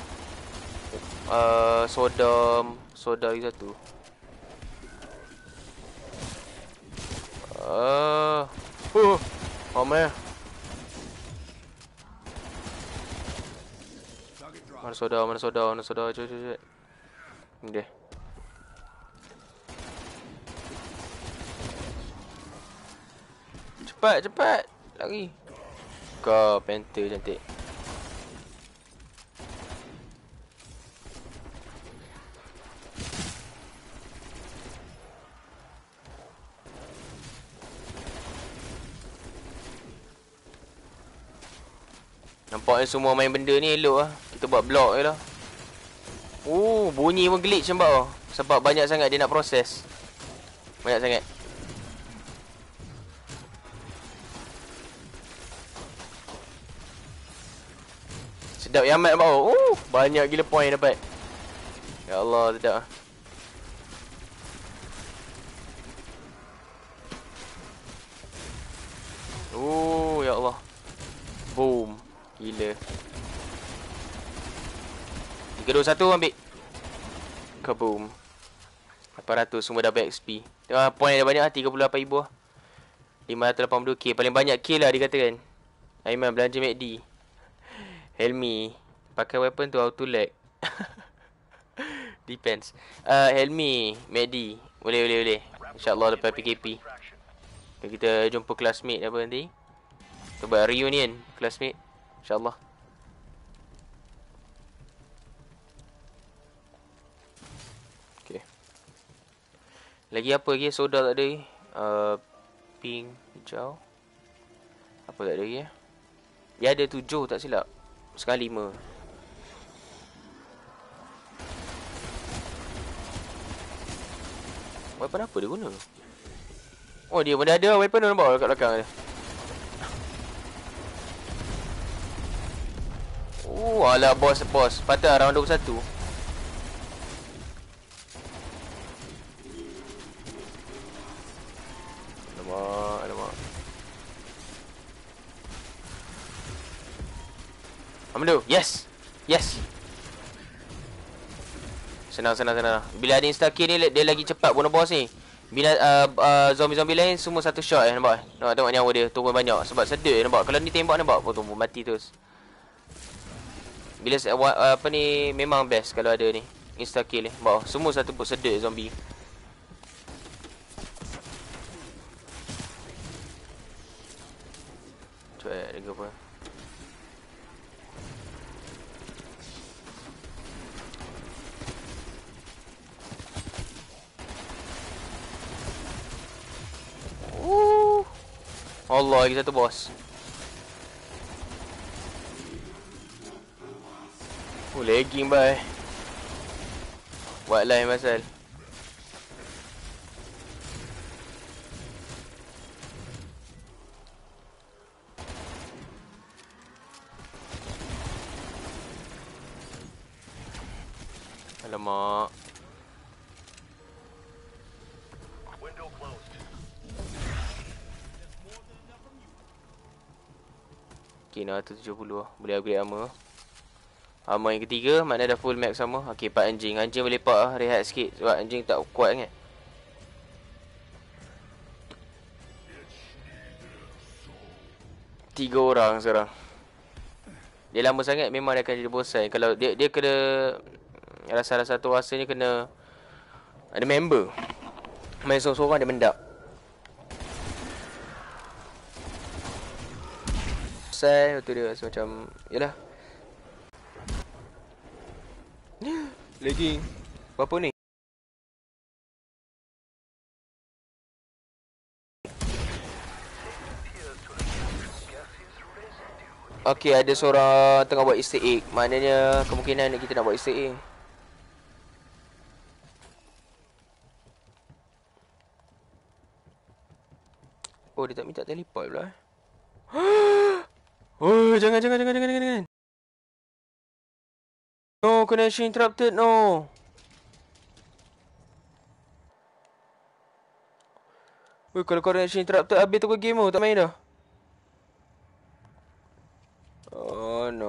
Uh, soda. Soda lagi satu. Eh, uh, oh Oh, man. Mana soda, mana soda, mana soda. Cepat, cepat, cepat. Ini dia. Cepat, cepat. Lagi. Kau, panther cantik. Nampak ni semua main benda ni elok lah Kita buat blok je lah Oh bunyi pun glitch nampak lah Sebab banyak sangat dia nak proses Banyak sangat Sedap yang amat nampak lah Oh banyak gila point dapat Ya Allah sedap lah satu ambil Kaboom 800 semua double XP Tengok ah, point dah banyak lah 38 ibu 582k Paling banyak kill lah dikatakan Aiman belanja MACD Helmi Pakai weapon tu auto lag Depends uh, Helmi MACD Boleh boleh boleh InsyaAllah lepas PKP Kita jumpa classmate apa nanti Cuba reunion classmate InsyaAllah Lagi apa lagi? Soda tak ada uh, Pink, hijau Apa tak ada lagi? Eh? Dia ada tujuh tak silap Sekarang lima Weapon apa dia guna? Oh dia pun ada weapon dia nampak kat belakang dia Oh alah boss boss Patut round 21 I'm gonna do. Yes. Yes. Senang, senang, senang. Bila ada instakir ni, dia lagi cepat bunuh boss ni. Bila uh, uh, zombie-zombie lain, semua satu shot eh, nampak? Eh? Nampak tengok nyawa dia, turun banyak. Sebab sedih. eh, nampak? Kalau ni tembak, nampak? Oh, tumbuh, mati terus. Bila, uh, apa ni, memang best kalau ada ni. Instakir ni, eh. nampak? Semua satu pun sedih zombie. Cepat, ada apa? Uh. Allah, lagi satu bos. Oh, lagging bye. Buat lain pasal. Alamak. Okay, 170 Boleh upgrade armor Armor yang ketiga Mana dah full max sama Okay, part anjing Anjing boleh part ah, Rehat sikit Sebab anjing tak kuat kan Tiga orang sekarang Dia lama sangat Memang dia akan jadi bosan Kalau dia dia kena Rasa-rasa tu rasanya kena Ada member Main seorang-seorang dia mendap selesai Lepas dia rasa macam Yalah Lagi apa ni? Okey, ada seorang tengah buat easter egg Maknanya kemungkinan kita nak buat easter egg Oh, dia tak minta teleport pula eh. Oh, jangan, jangan, jangan, jangan, jangan, No, connection interrupted, no. Weh, kalau connection interrupted, habis tu game tu, tak main dah. Oh, no.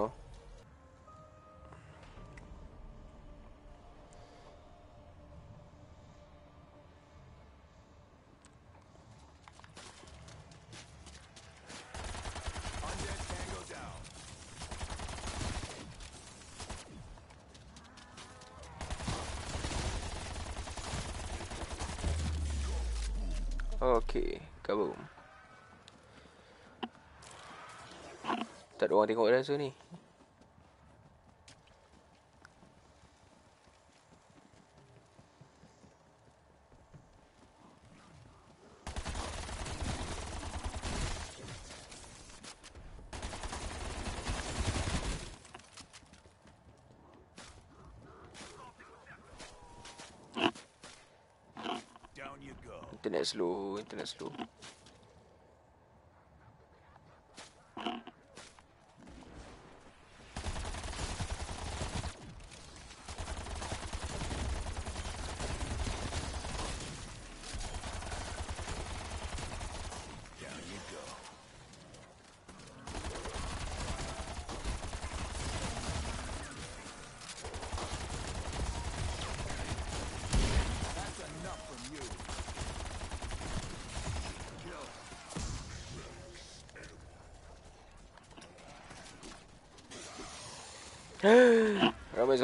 Okay, kaboom. Tak ada orang tengok dah so ni. slow internet slow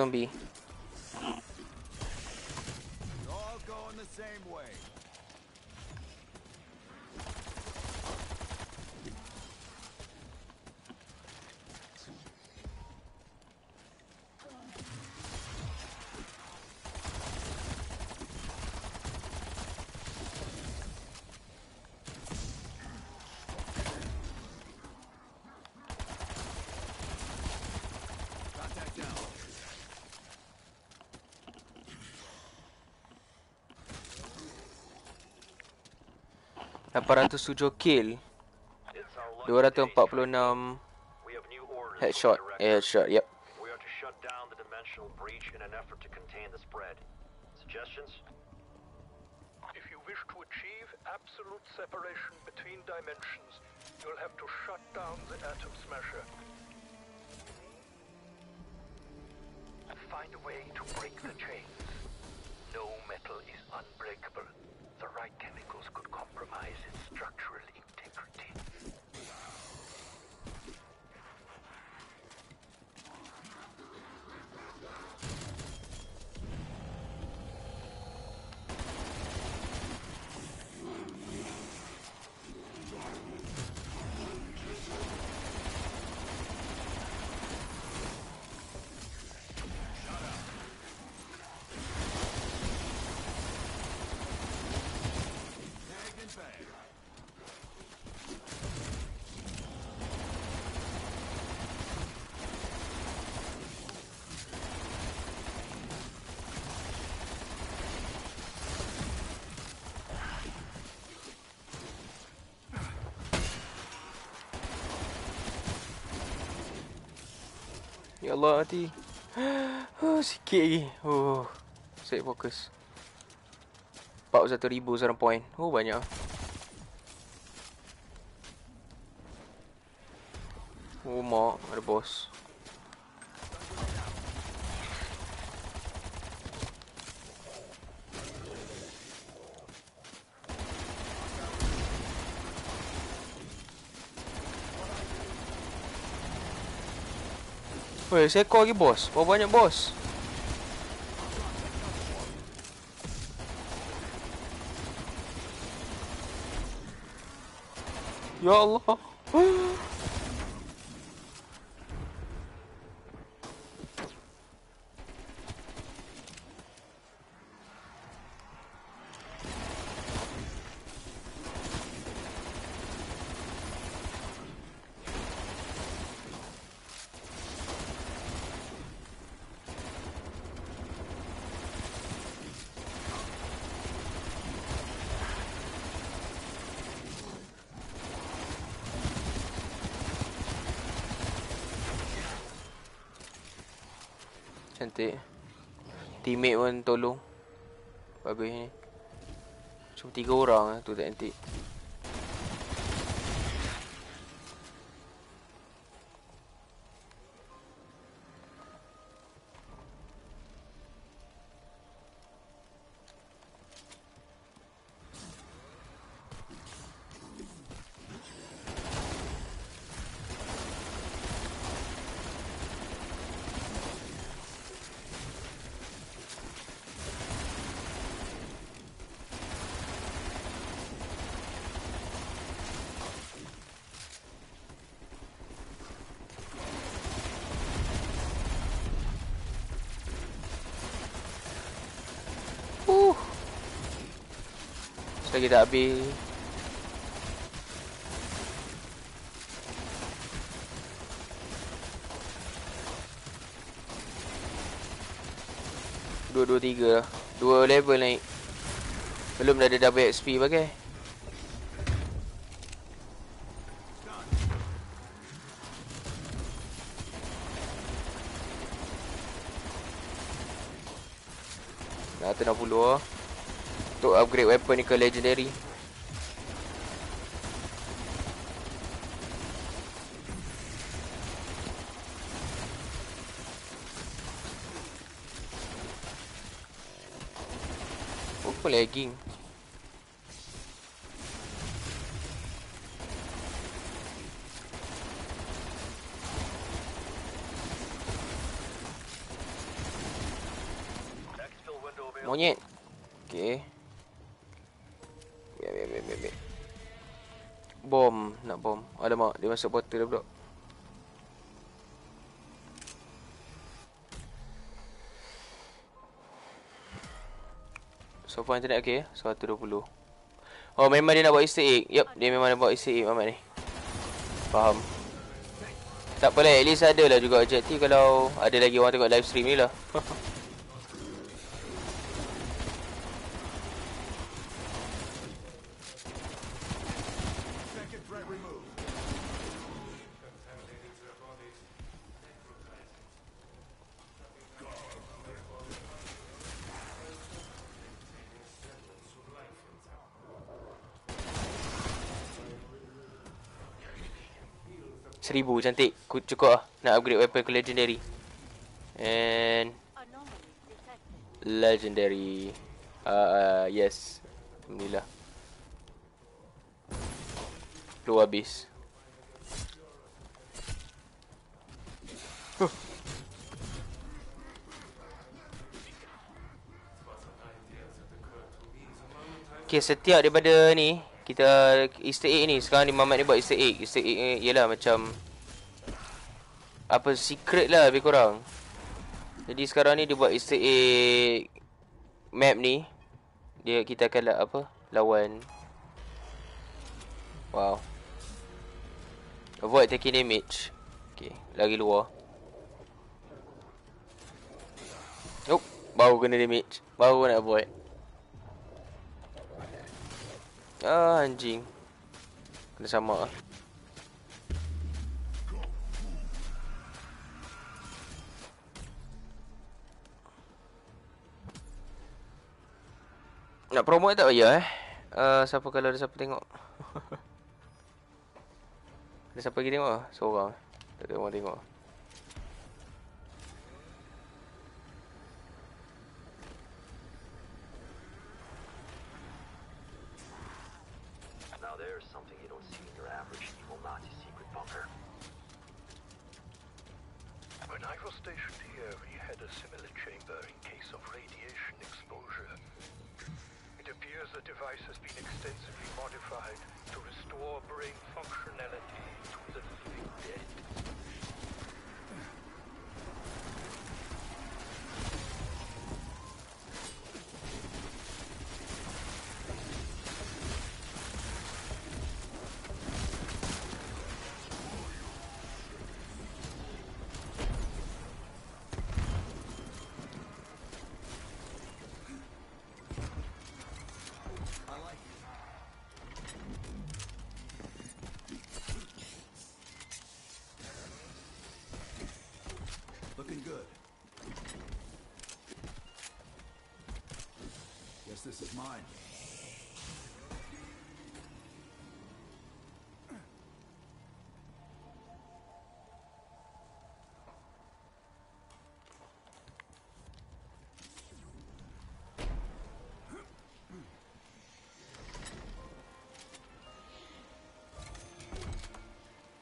zombie 407 kill 246 headshot eh, headshot yep Ya Allah nanti oh, Sikit lagi oh, Set fokus 41,000 seorang point Oh banyak lah Oh mak, ada boss Weh, seekor lagi bos. Berapa banyak bos? Ya Allah. teammate pun tolong bagus ni cuma tiga orang lah tu tak nanti lagi tak habis Dua dua tiga lah Dua level naik Belum dah ada double XP pakai Dah tenang puluh lah Kau upgrade weapon ni ke legendary Apa lagging Dia masuk portal dah budak So far internet okay so 120 Oh memang dia nak buat easter egg Yup dia memang nak buat easter egg mamat ni Faham Tak Takpelah at least ada lah juga objektif Kalau ada lagi orang tengok live stream ni lah seribu cantik Cukup lah nak upgrade weapon ke legendary And Legendary uh, uh, Yes Alhamdulillah Lu habis huh. Okay setiap daripada ni kita Easter egg ni Sekarang ni Mamat ni buat easter egg Easter egg ni ialah macam Apa secret lah lebih kurang Jadi sekarang ni dia buat easter egg Map ni Dia kita akan lah apa Lawan Wow Avoid taking damage Okay Lagi luar Nope Baru kena damage Baru nak avoid Ah, anjing. Kena sama ah. Nak promo tak Ya, eh. Uh, siapa kalau ada siapa tengok? ada siapa lagi tengok? Seorang. Tak ada orang tengok.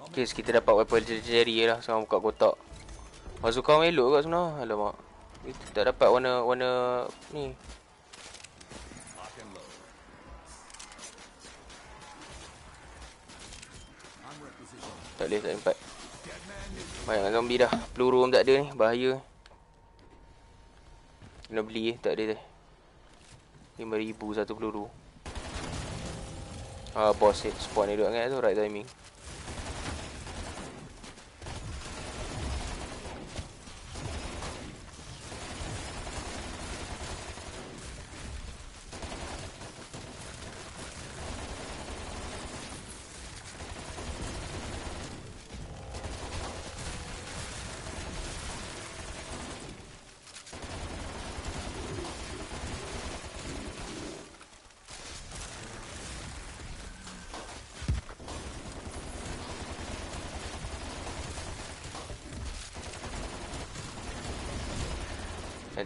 Okay, kita dapat weapon legendary lah Sekarang buka kotak Bazooka orang elok kat sebenar Alamak Kita eh, tak dapat warna Warna Ni Tak boleh, tak sempat Banyak zombie dah Peluru pun tak ada ni Bahaya Kena beli eh Tak ada lima ribu satu peluru Ah, boss hit eh. spawn ni duduk kan tu Right timing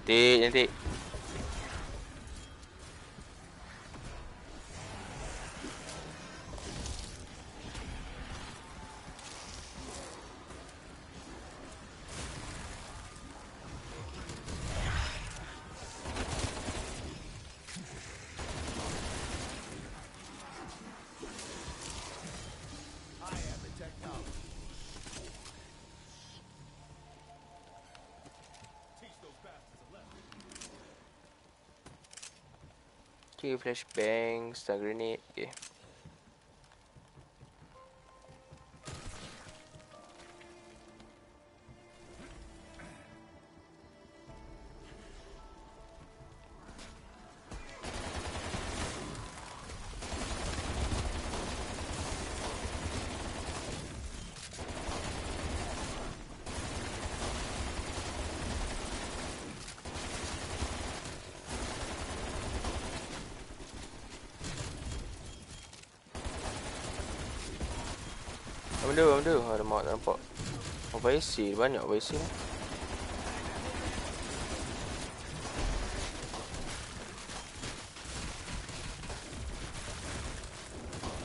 对，对。Okay, flashbang, stun grenade. Okay. VC banyak VC ni.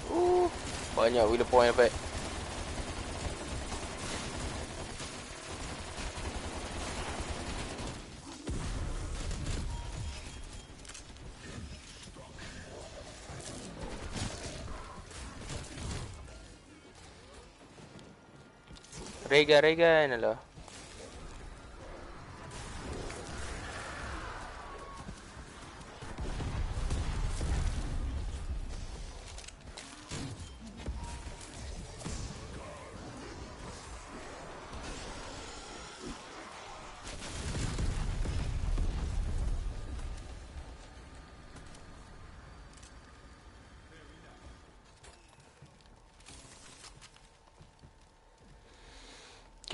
Uh, banyak wheel point effect. Rega, Rega, ano lo?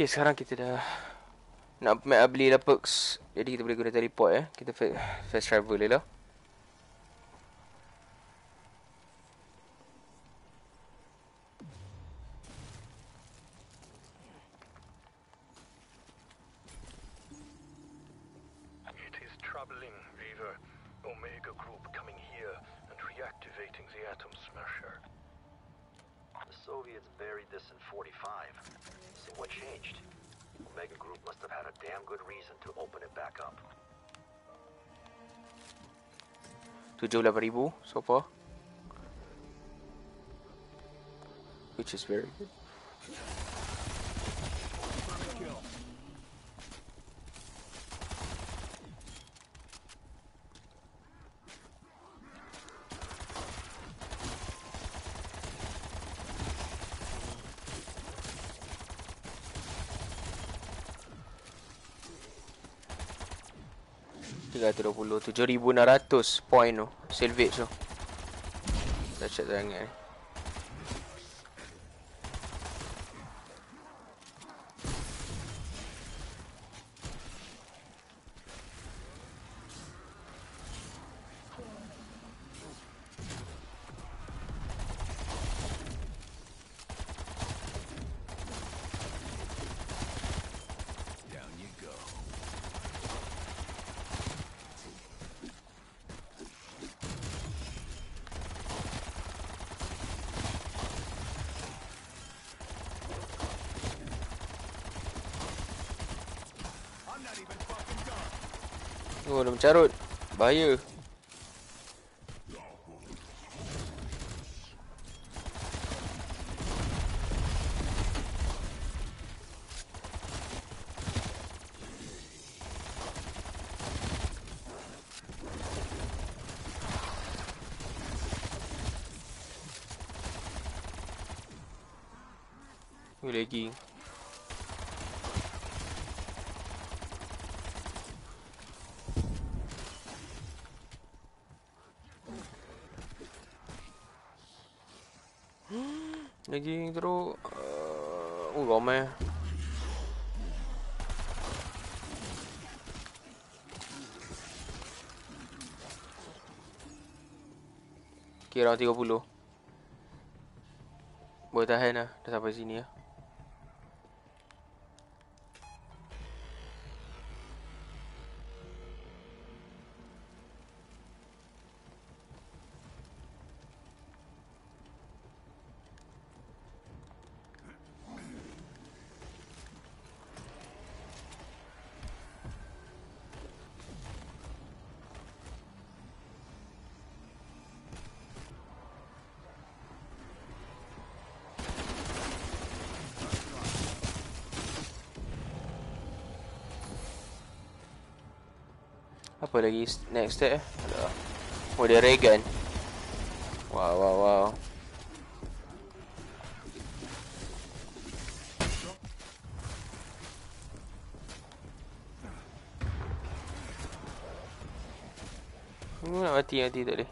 Okay, sekarang kita dah nak beli lah perks. Jadi kita boleh guna teleport eh. Kita fast travel lah. do level Ibu so far. Which is very good. 320 7600 point tu Silvage tu Dah check terangkan ni Oh, dah mencarut. Bahaya. Lagging 여기 들어 어... 오 너매 Okay, orang tiga puluh. Boleh tahan lah. Dah sampai sini lah. Ya. apa lagi next step eh? Oh, dia Regan. Wow, wow, wow. Aku nak mati nanti tak boleh.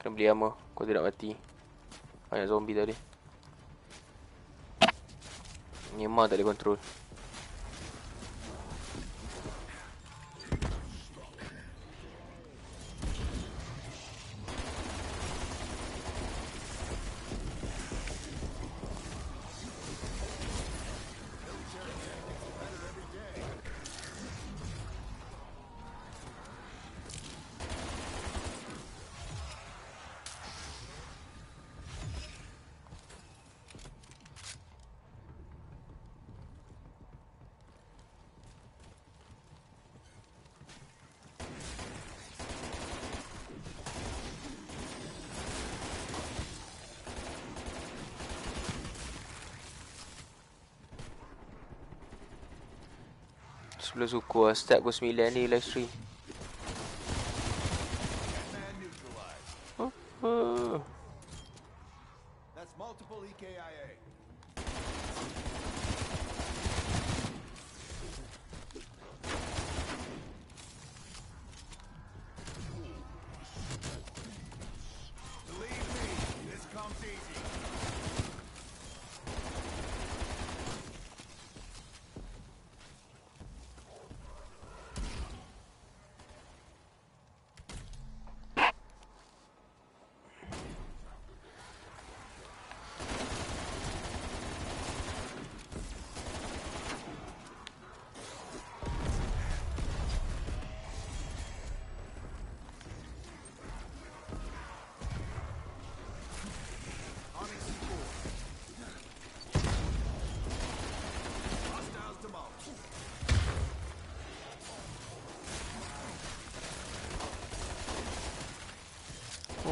Kena beli armor. Kau tidak mati. Banyak zombie tadi. em tá de Entrou belum suka Start pukul 9 ni live stream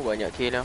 của bọn nhỏ kia đâu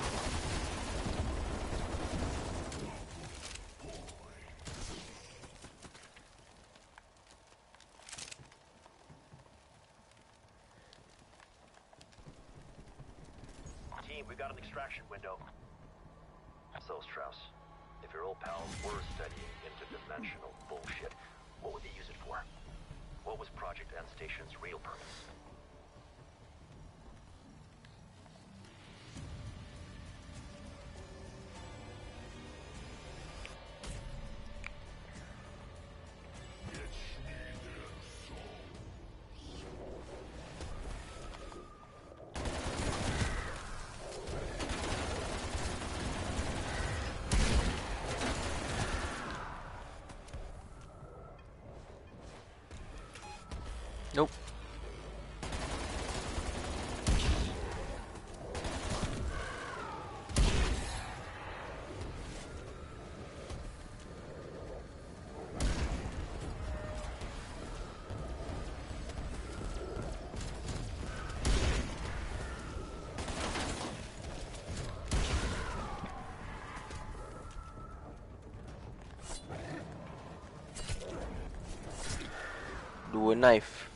a knife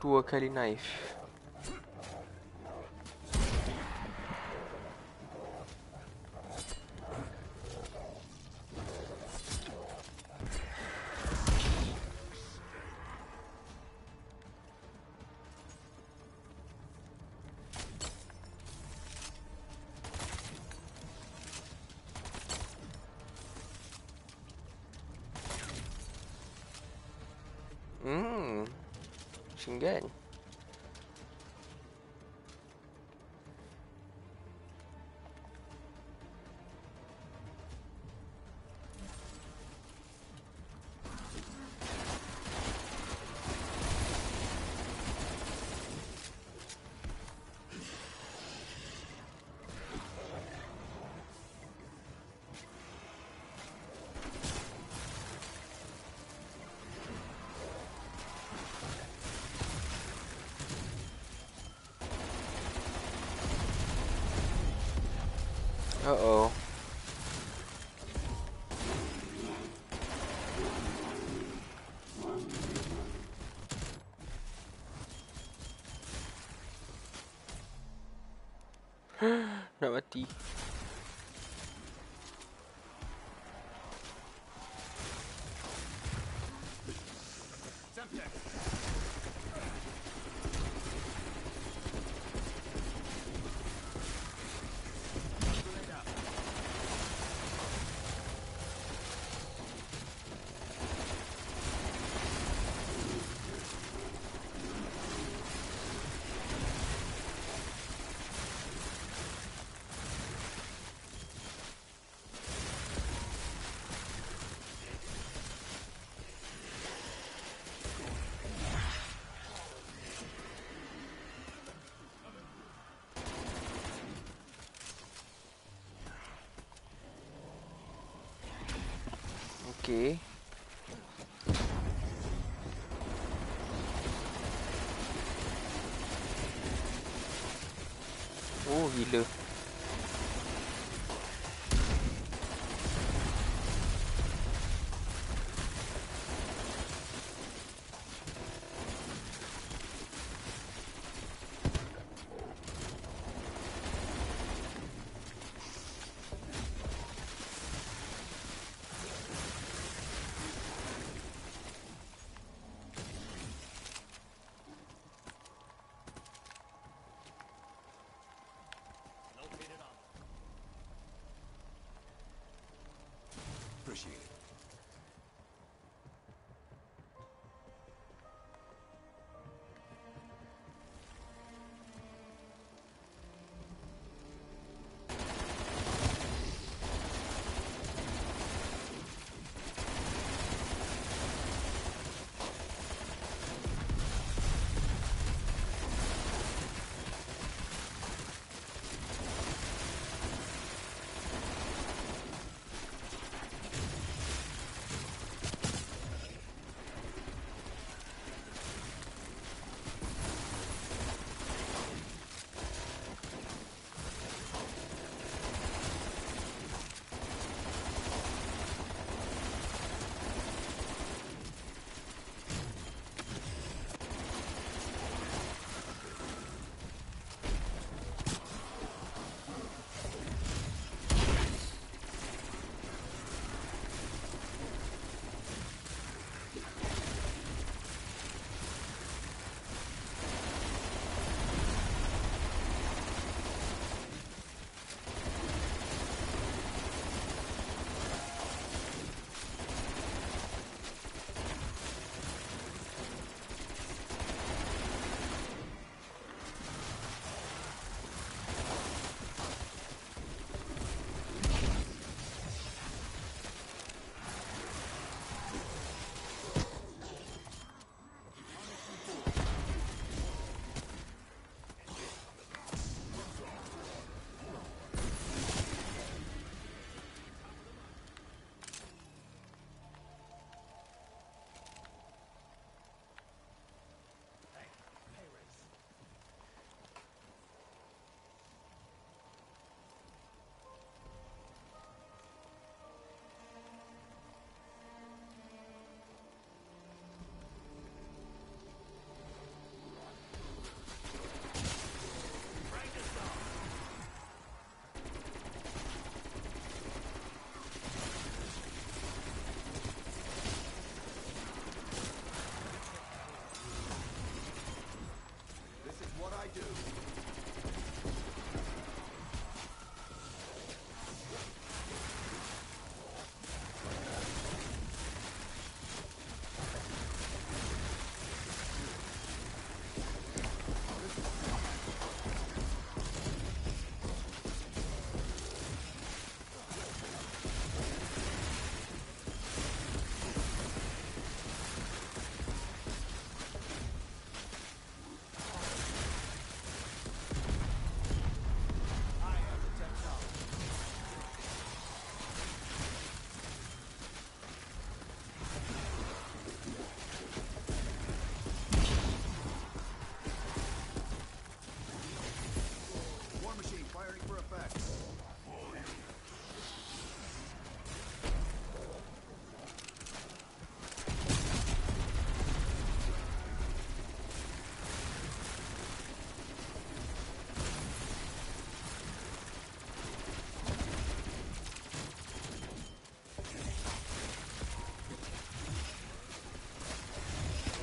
to a Kelly knife looking good. 那么低。okay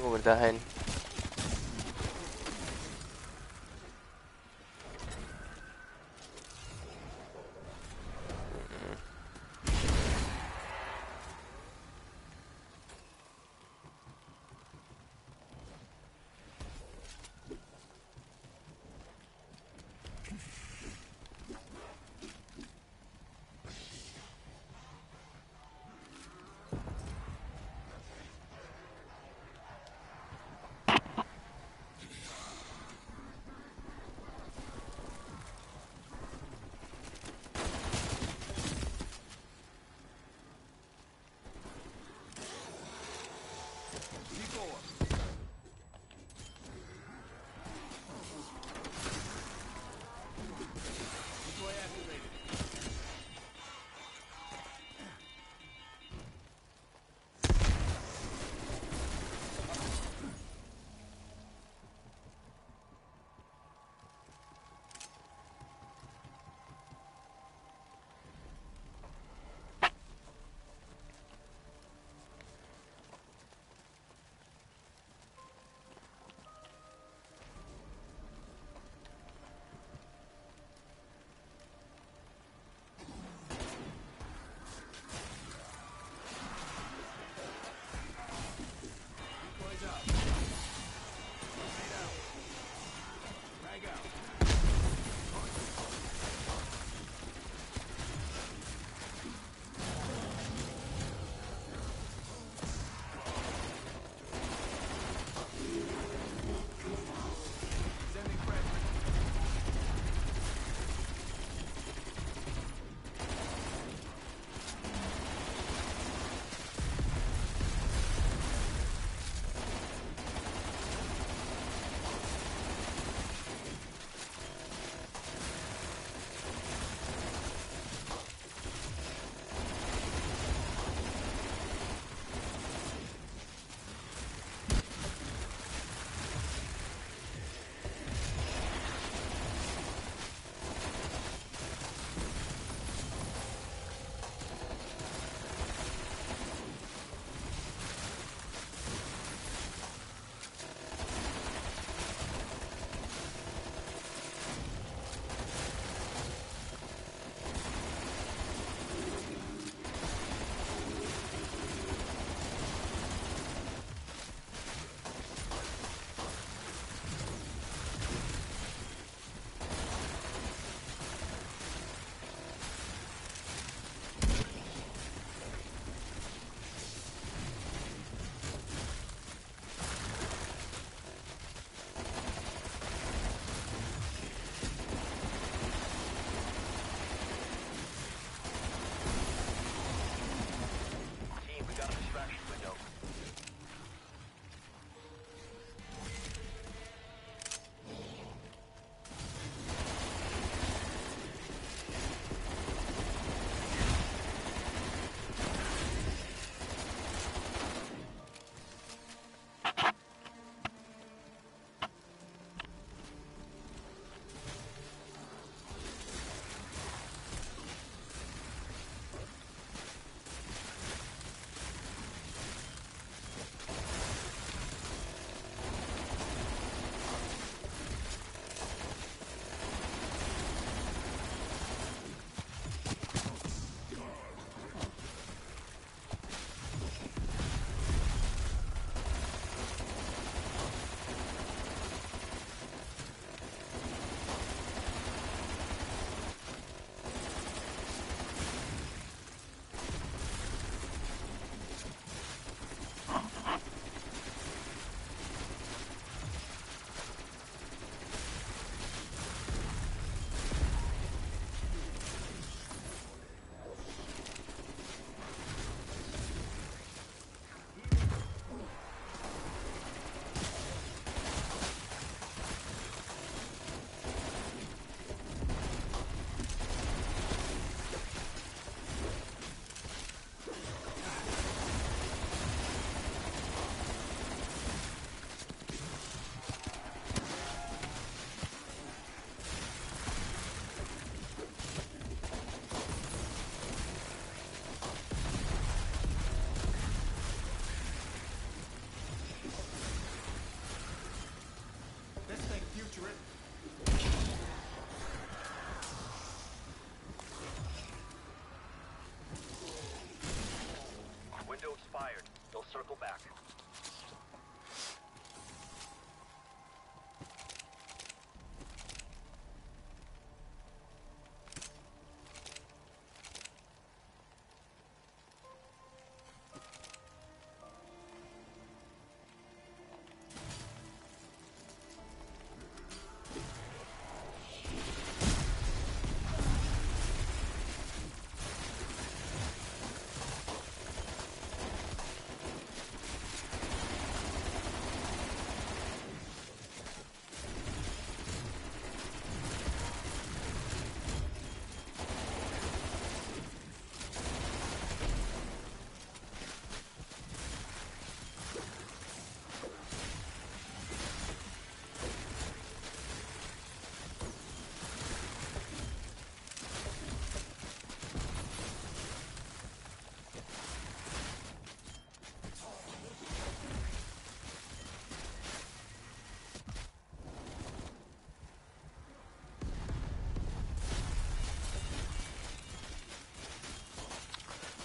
Cuba bertahan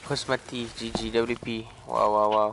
first mati GG WP wow wow wow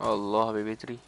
Allah baby tree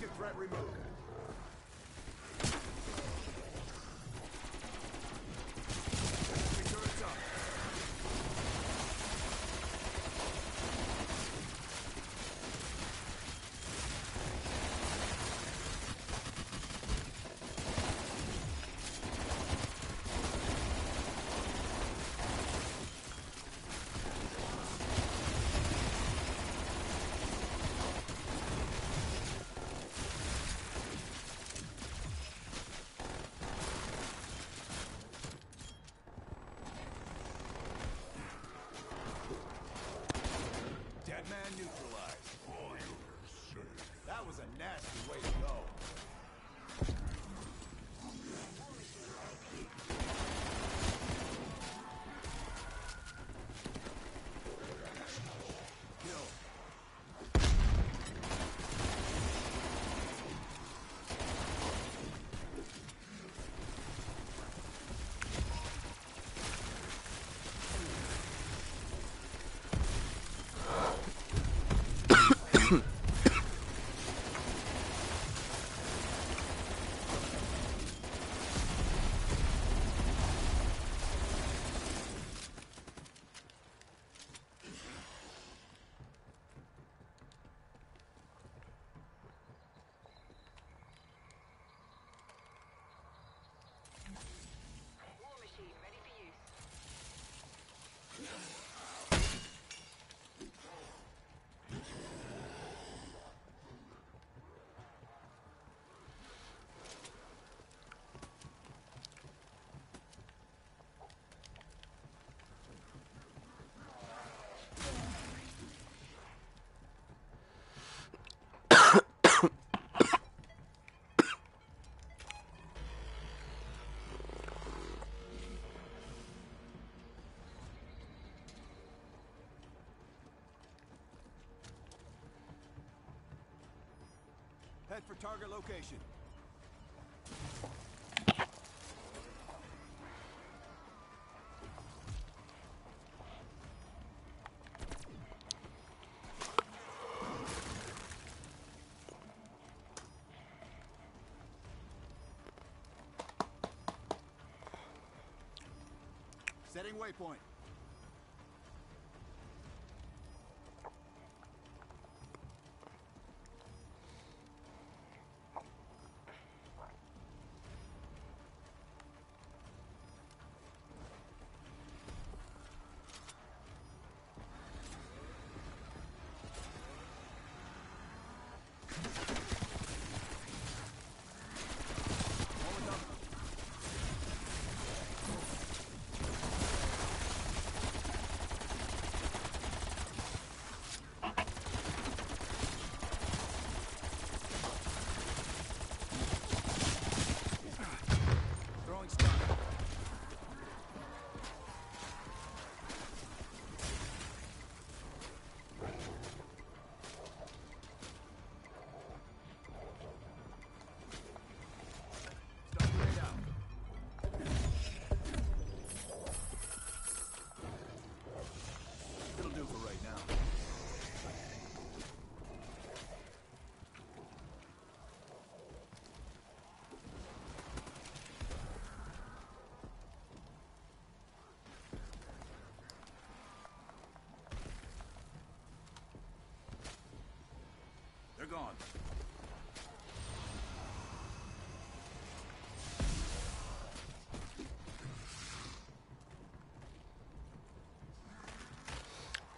Second threat removed. target location. Setting waypoint.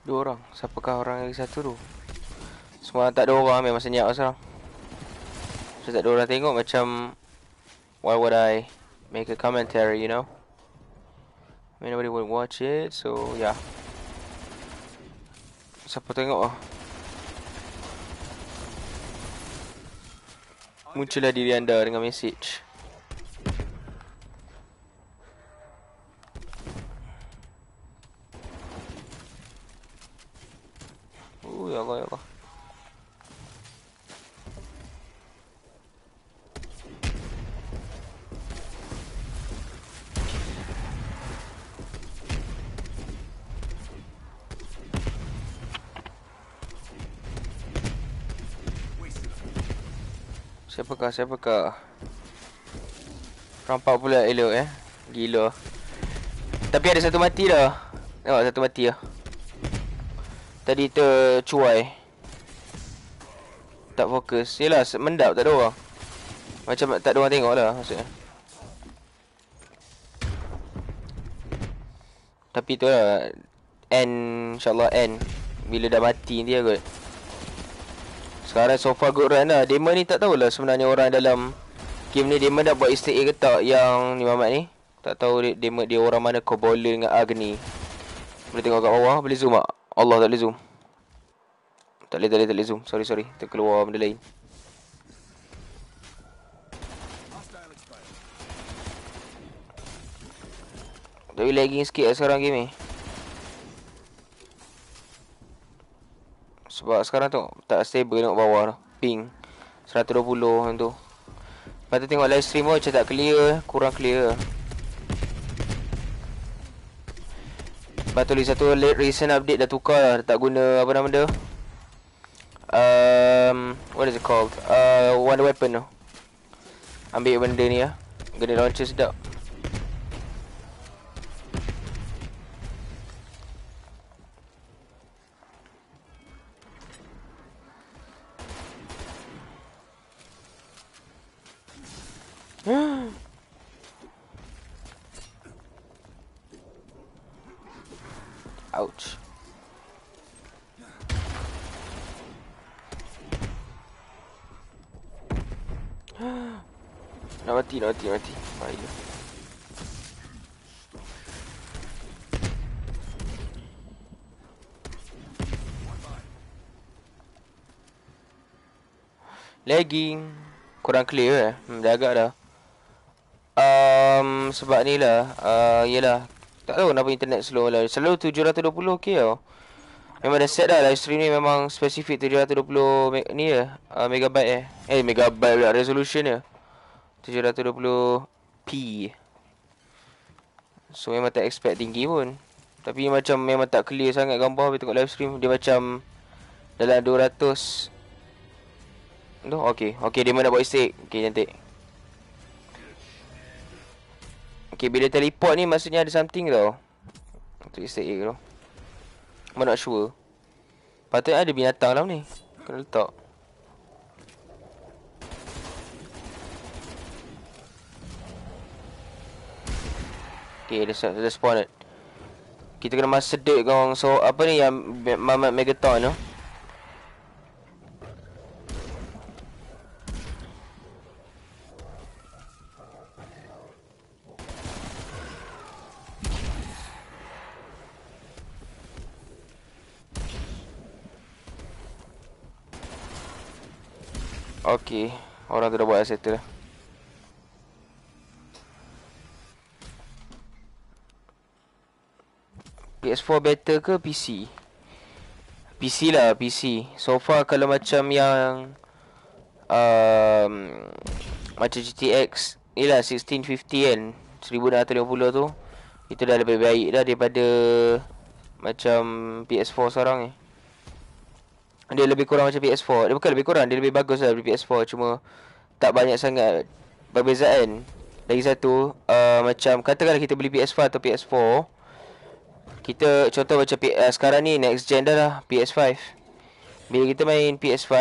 Dua orang. Siapakah orang yang satu tu? Semua tak ada orang ambil masa niat lah sekarang. So, tak ada orang tengok macam... Why would I make a commentary, you know? I mean, nobody would watch it, so yeah. Siapa tengok lah. Muncullah diri anda dengan message. Siapakah? Siapakah? Rampak pula elok eh. Gila. Tapi ada satu mati dah. Oh, satu mati dah. Tadi tu tercuai. Tak fokus. Yelah, mendap tak ada orang. Macam tak ada orang tengok lah maksudnya. Tapi tu lah. End. InsyaAllah end. Bila dah mati dia lah kot. Sekarang so far good run lah Demon ni tak tahulah sebenarnya orang dalam Game ni Demon dah buat istri ke tak Yang ni Mamat ni Tak tahu dia dia orang mana kau Kobola dengan Agni Boleh tengok kat bawah Boleh zoom tak? Allah tak boleh zoom Tak boleh tak boleh tak boleh zoom Sorry sorry Terkeluar benda lain Tapi lagging sikit lah sekarang game ni Sebab sekarang tu tak stable tengok bawah tu Ping 120 macam tu Lepas tu tengok live stream tu macam tak clear Kurang clear Lepas tu satu late recent update dah tukar lah Tak guna apa nama dia um, What is it called uh, Wonder weapon tu Ambil benda ni lah Gede launcher sedap lagging Kurang clear eh hmm, Dah agak dah um, Sebab ni lah uh, Yelah Tak tahu kenapa internet slow lah Selalu 720 okay tau Memang dah set dah live stream ni memang spesifik 720 me- ni ya uh, megabyte eh. Eh megabyte pula resolution ya. 720p. So memang tak expect tinggi pun. Tapi macam memang tak clear sangat gambar bila tengok live stream dia macam dalam Tu okey. Okey dia mana buat isik. Okey cantik. Okey bila teleport ni maksudnya ada something tau. Untuk isik dia tu. Mana nak sure. Patut ada binatang dalam ni. Kena letak. Okey dah, dah, dah spawned. Kita kena masuk sedut kau so apa ni yang Mamat Megaton tu. No? Okey, orang tu dah buat dah settle dah. PS4 better ke PC? PC lah, PC. So far kalau macam yang um, macam GTX ni lah 1650 kan, 1650 tu itu dah lebih baik dah daripada macam PS4 sekarang ni. Eh. Dia lebih kurang macam PS4 Dia bukan lebih kurang Dia lebih bagus lah daripada PS4 Cuma Tak banyak sangat Perbezaan Lagi satu uh, Macam Katakanlah kita beli PS5 atau PS4 Kita Contoh macam P, uh, Sekarang ni next gen dah lah PS5 Bila kita main PS5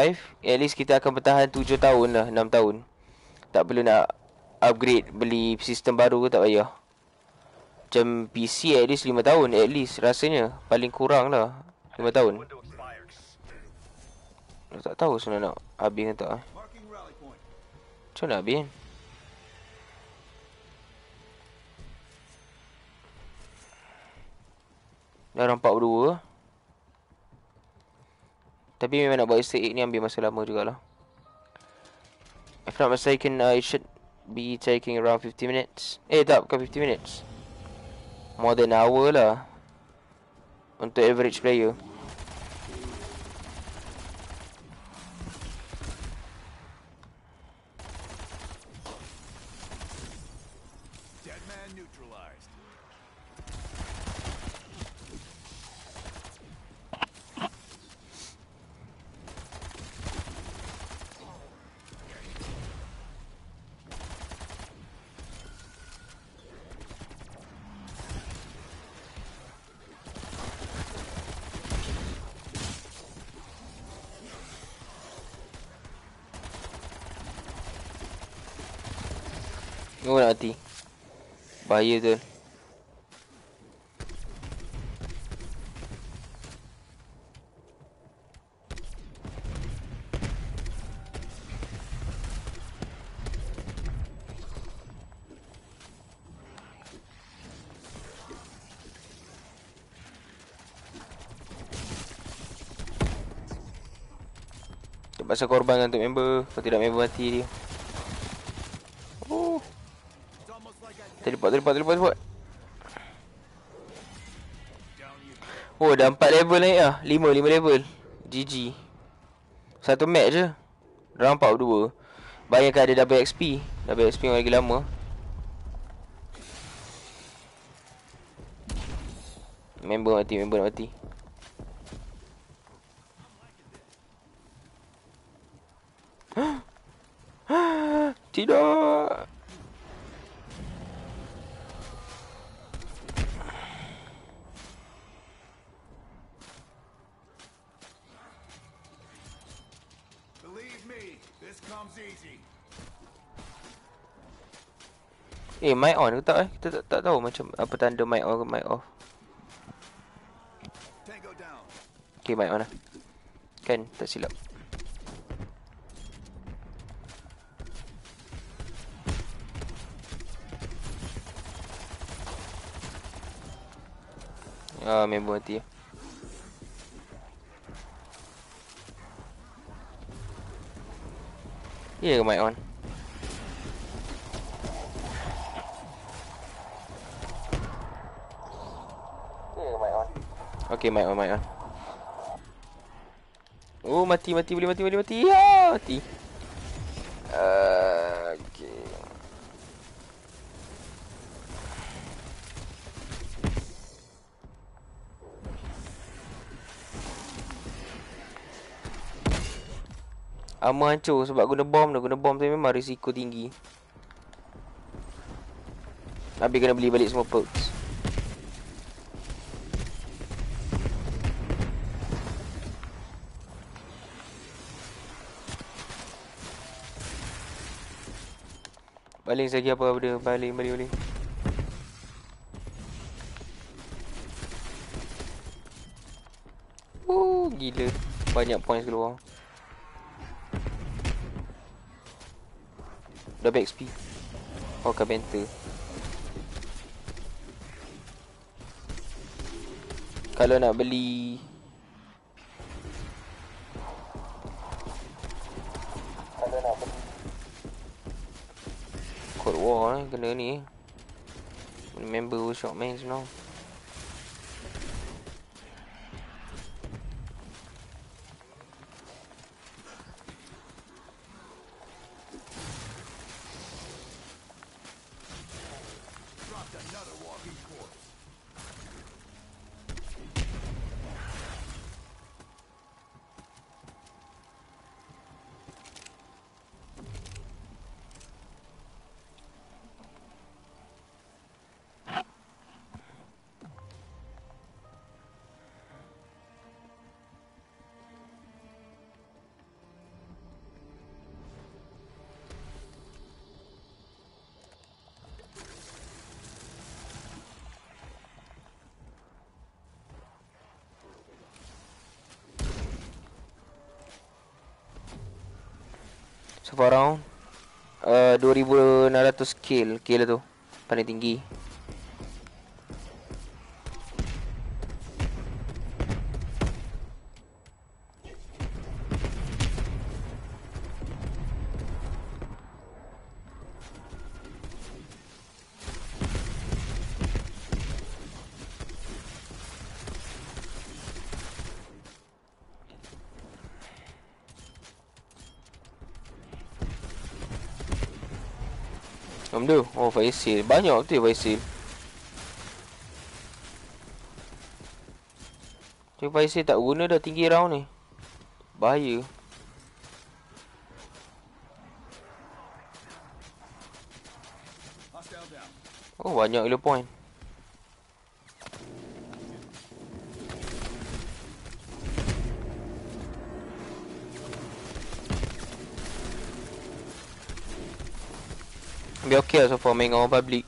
At least kita akan bertahan 7 tahun lah 6 tahun Tak perlu nak Upgrade Beli sistem baru ke tak payah Macam PC at least 5 tahun At least rasanya Paling kurang lah 5 tahun Aku tak tahu sebenarnya nak habis ke tak Macam mana habis Dah rampak berdua Tapi memang nak buat istirahat ni ambil masa lama jugalah If not mistaken, uh, it should be taking around 50 minutes Eh tak, bukan 50 minutes More than hour lah Untuk average player bahaya tu Pasal korban untuk member Kalau tidak member mati dia teleport, teleport, teleport, teleport. Oh, dah empat level naik lah. lima, lima level. GG. Satu map je. Dalam 42. Bayangkan ada double XP. Double XP yang lagi lama. Member mati, member mati. Eh mic on ke tak eh? Kita tak, tak tahu macam apa tanda mic on ke mic off. Okay mic on lah. Kan tak silap. Ah, member mati ya. Iya ke mic on? pakai mic mic ah. Oh mati mati boleh mati boleh mati. Ya mati. Ah uh, okey. Amo hancur sebab guna bom dah guna bom tu memang risiko tinggi. Tapi kena beli balik semua perks. Baling lagi apa benda Baling baling baling Woo, Gila Banyak points keluar Double XP Oh kabenter Kalau nak beli eh, kena ni member workshop main semua. berapa round uh, 2600 kill Kill tu Paling tinggi fire sale. Banyak betul fire sale. Tu fire sale tak guna dah tinggi round ni. Bahaya. Oh banyak elo lah point. okey lah so far main dengan orang public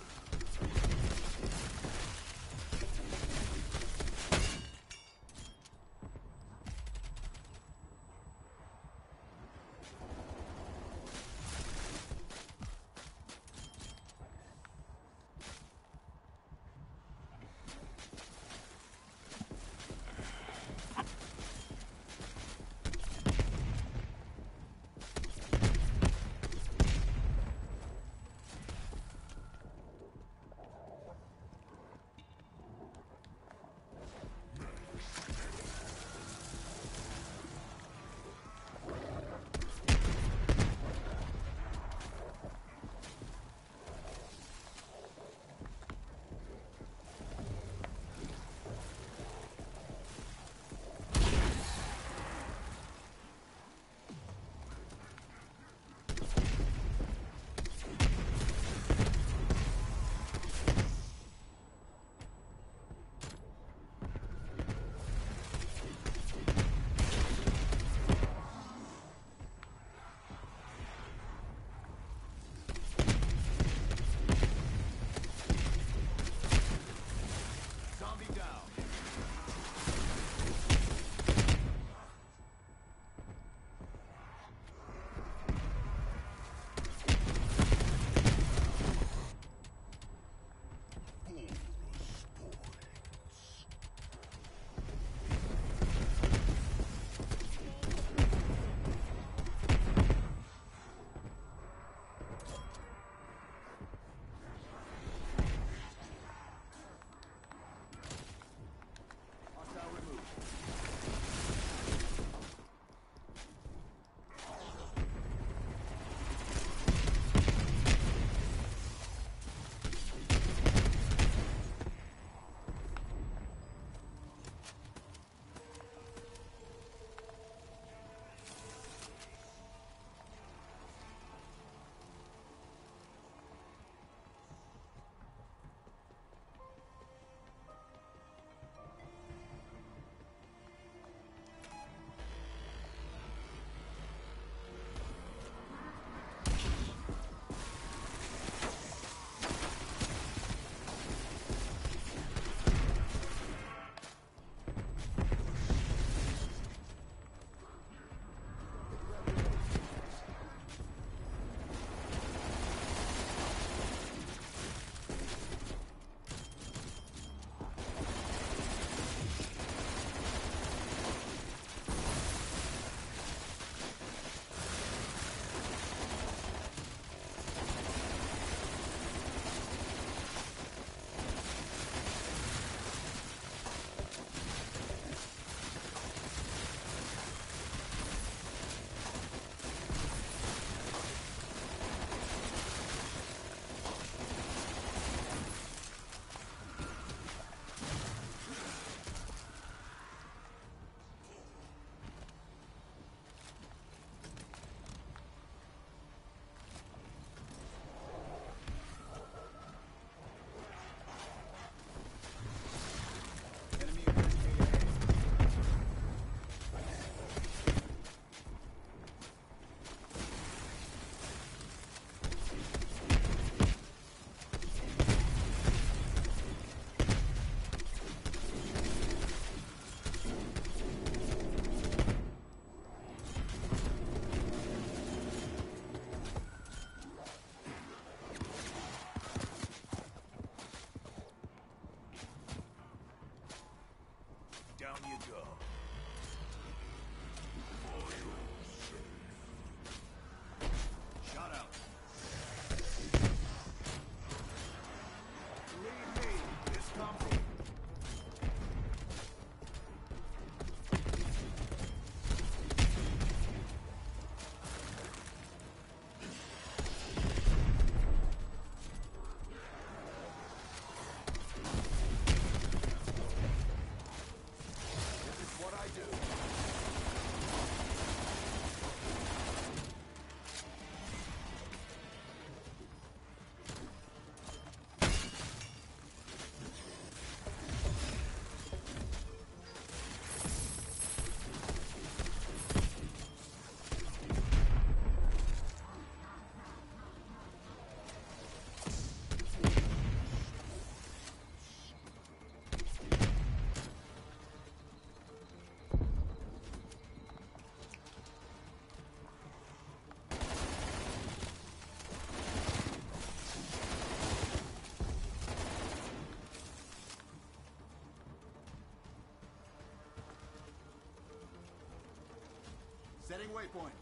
Down you go. Setting waypoint.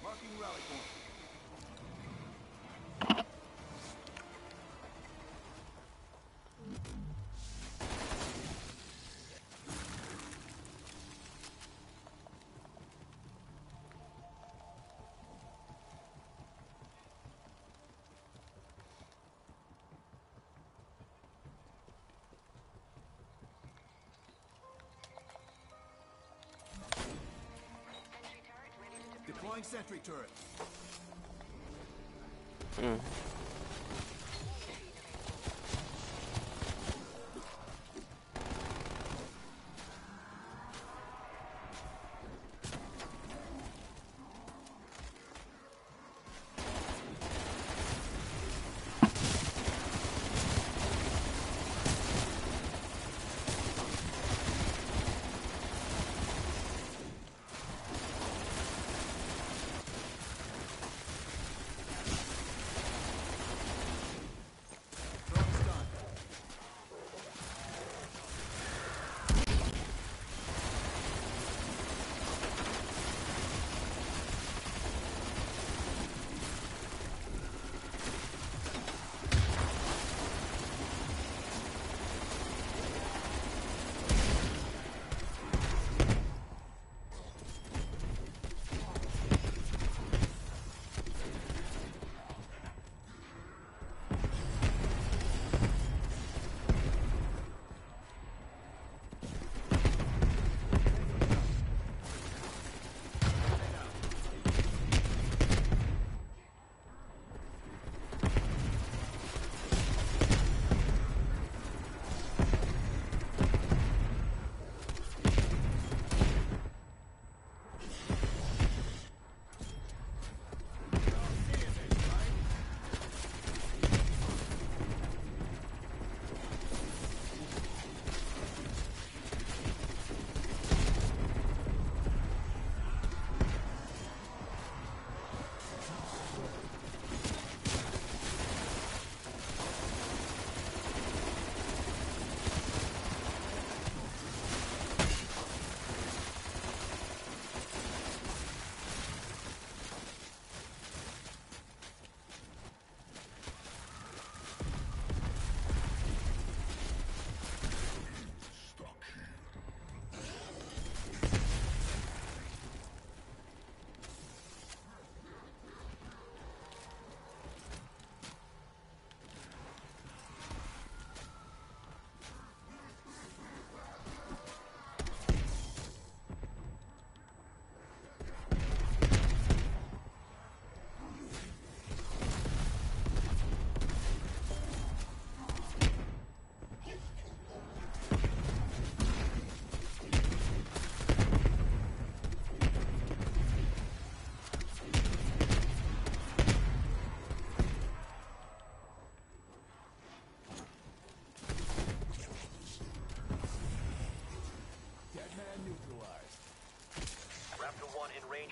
Marking rally point. Deploying sentry turret. Hmm.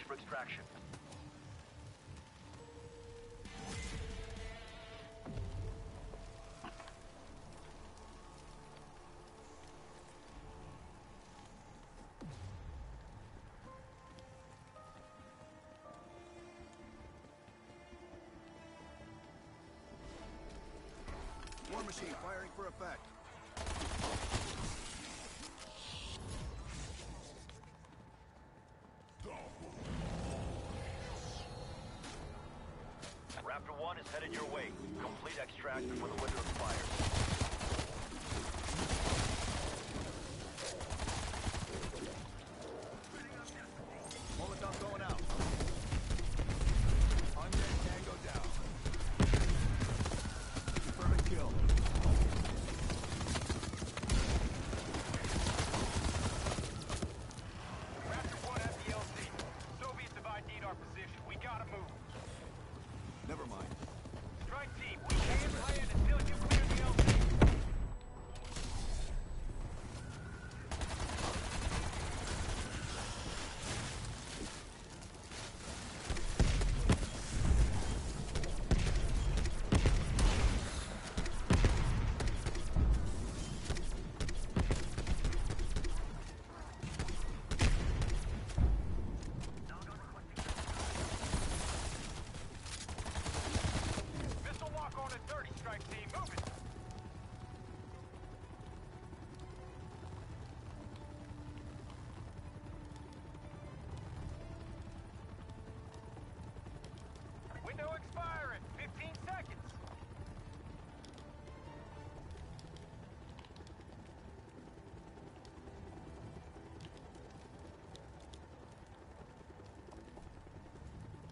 for extraction. War machine firing for effect. Gracias.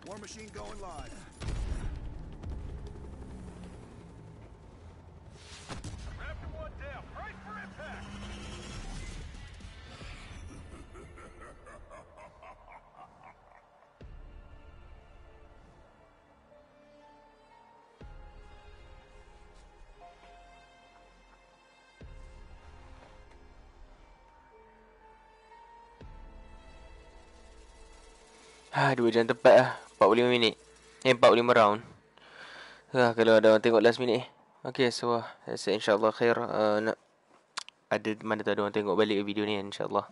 War machine going live. Raptor 1 down, right for impact! Aduh, ah, jangan tepat lah. 45 minit Eh 45 round Ha, kalau ada orang tengok last minute eh. Okay so uh, so insyaAllah khair uh, nak Ada mana tu ada orang tengok balik video ni insyaAllah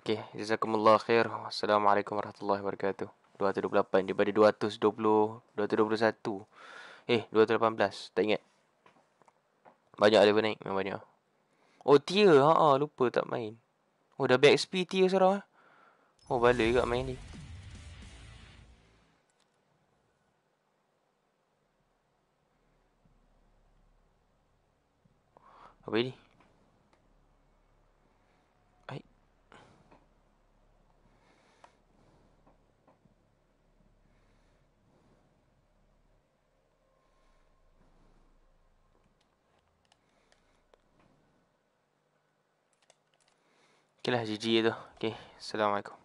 Okay Jazakumullah khair Assalamualaikum warahmatullahi wabarakatuh 228 daripada 220 221 Eh 218 tak ingat Banyak level naik memang banyak Oh tier ha, ha, lupa tak main Oh dah back speed tier sekarang eh. Oh balik juga main ni Apa ini? Hai. Okeylah, GG itu. Okey, Assalamualaikum.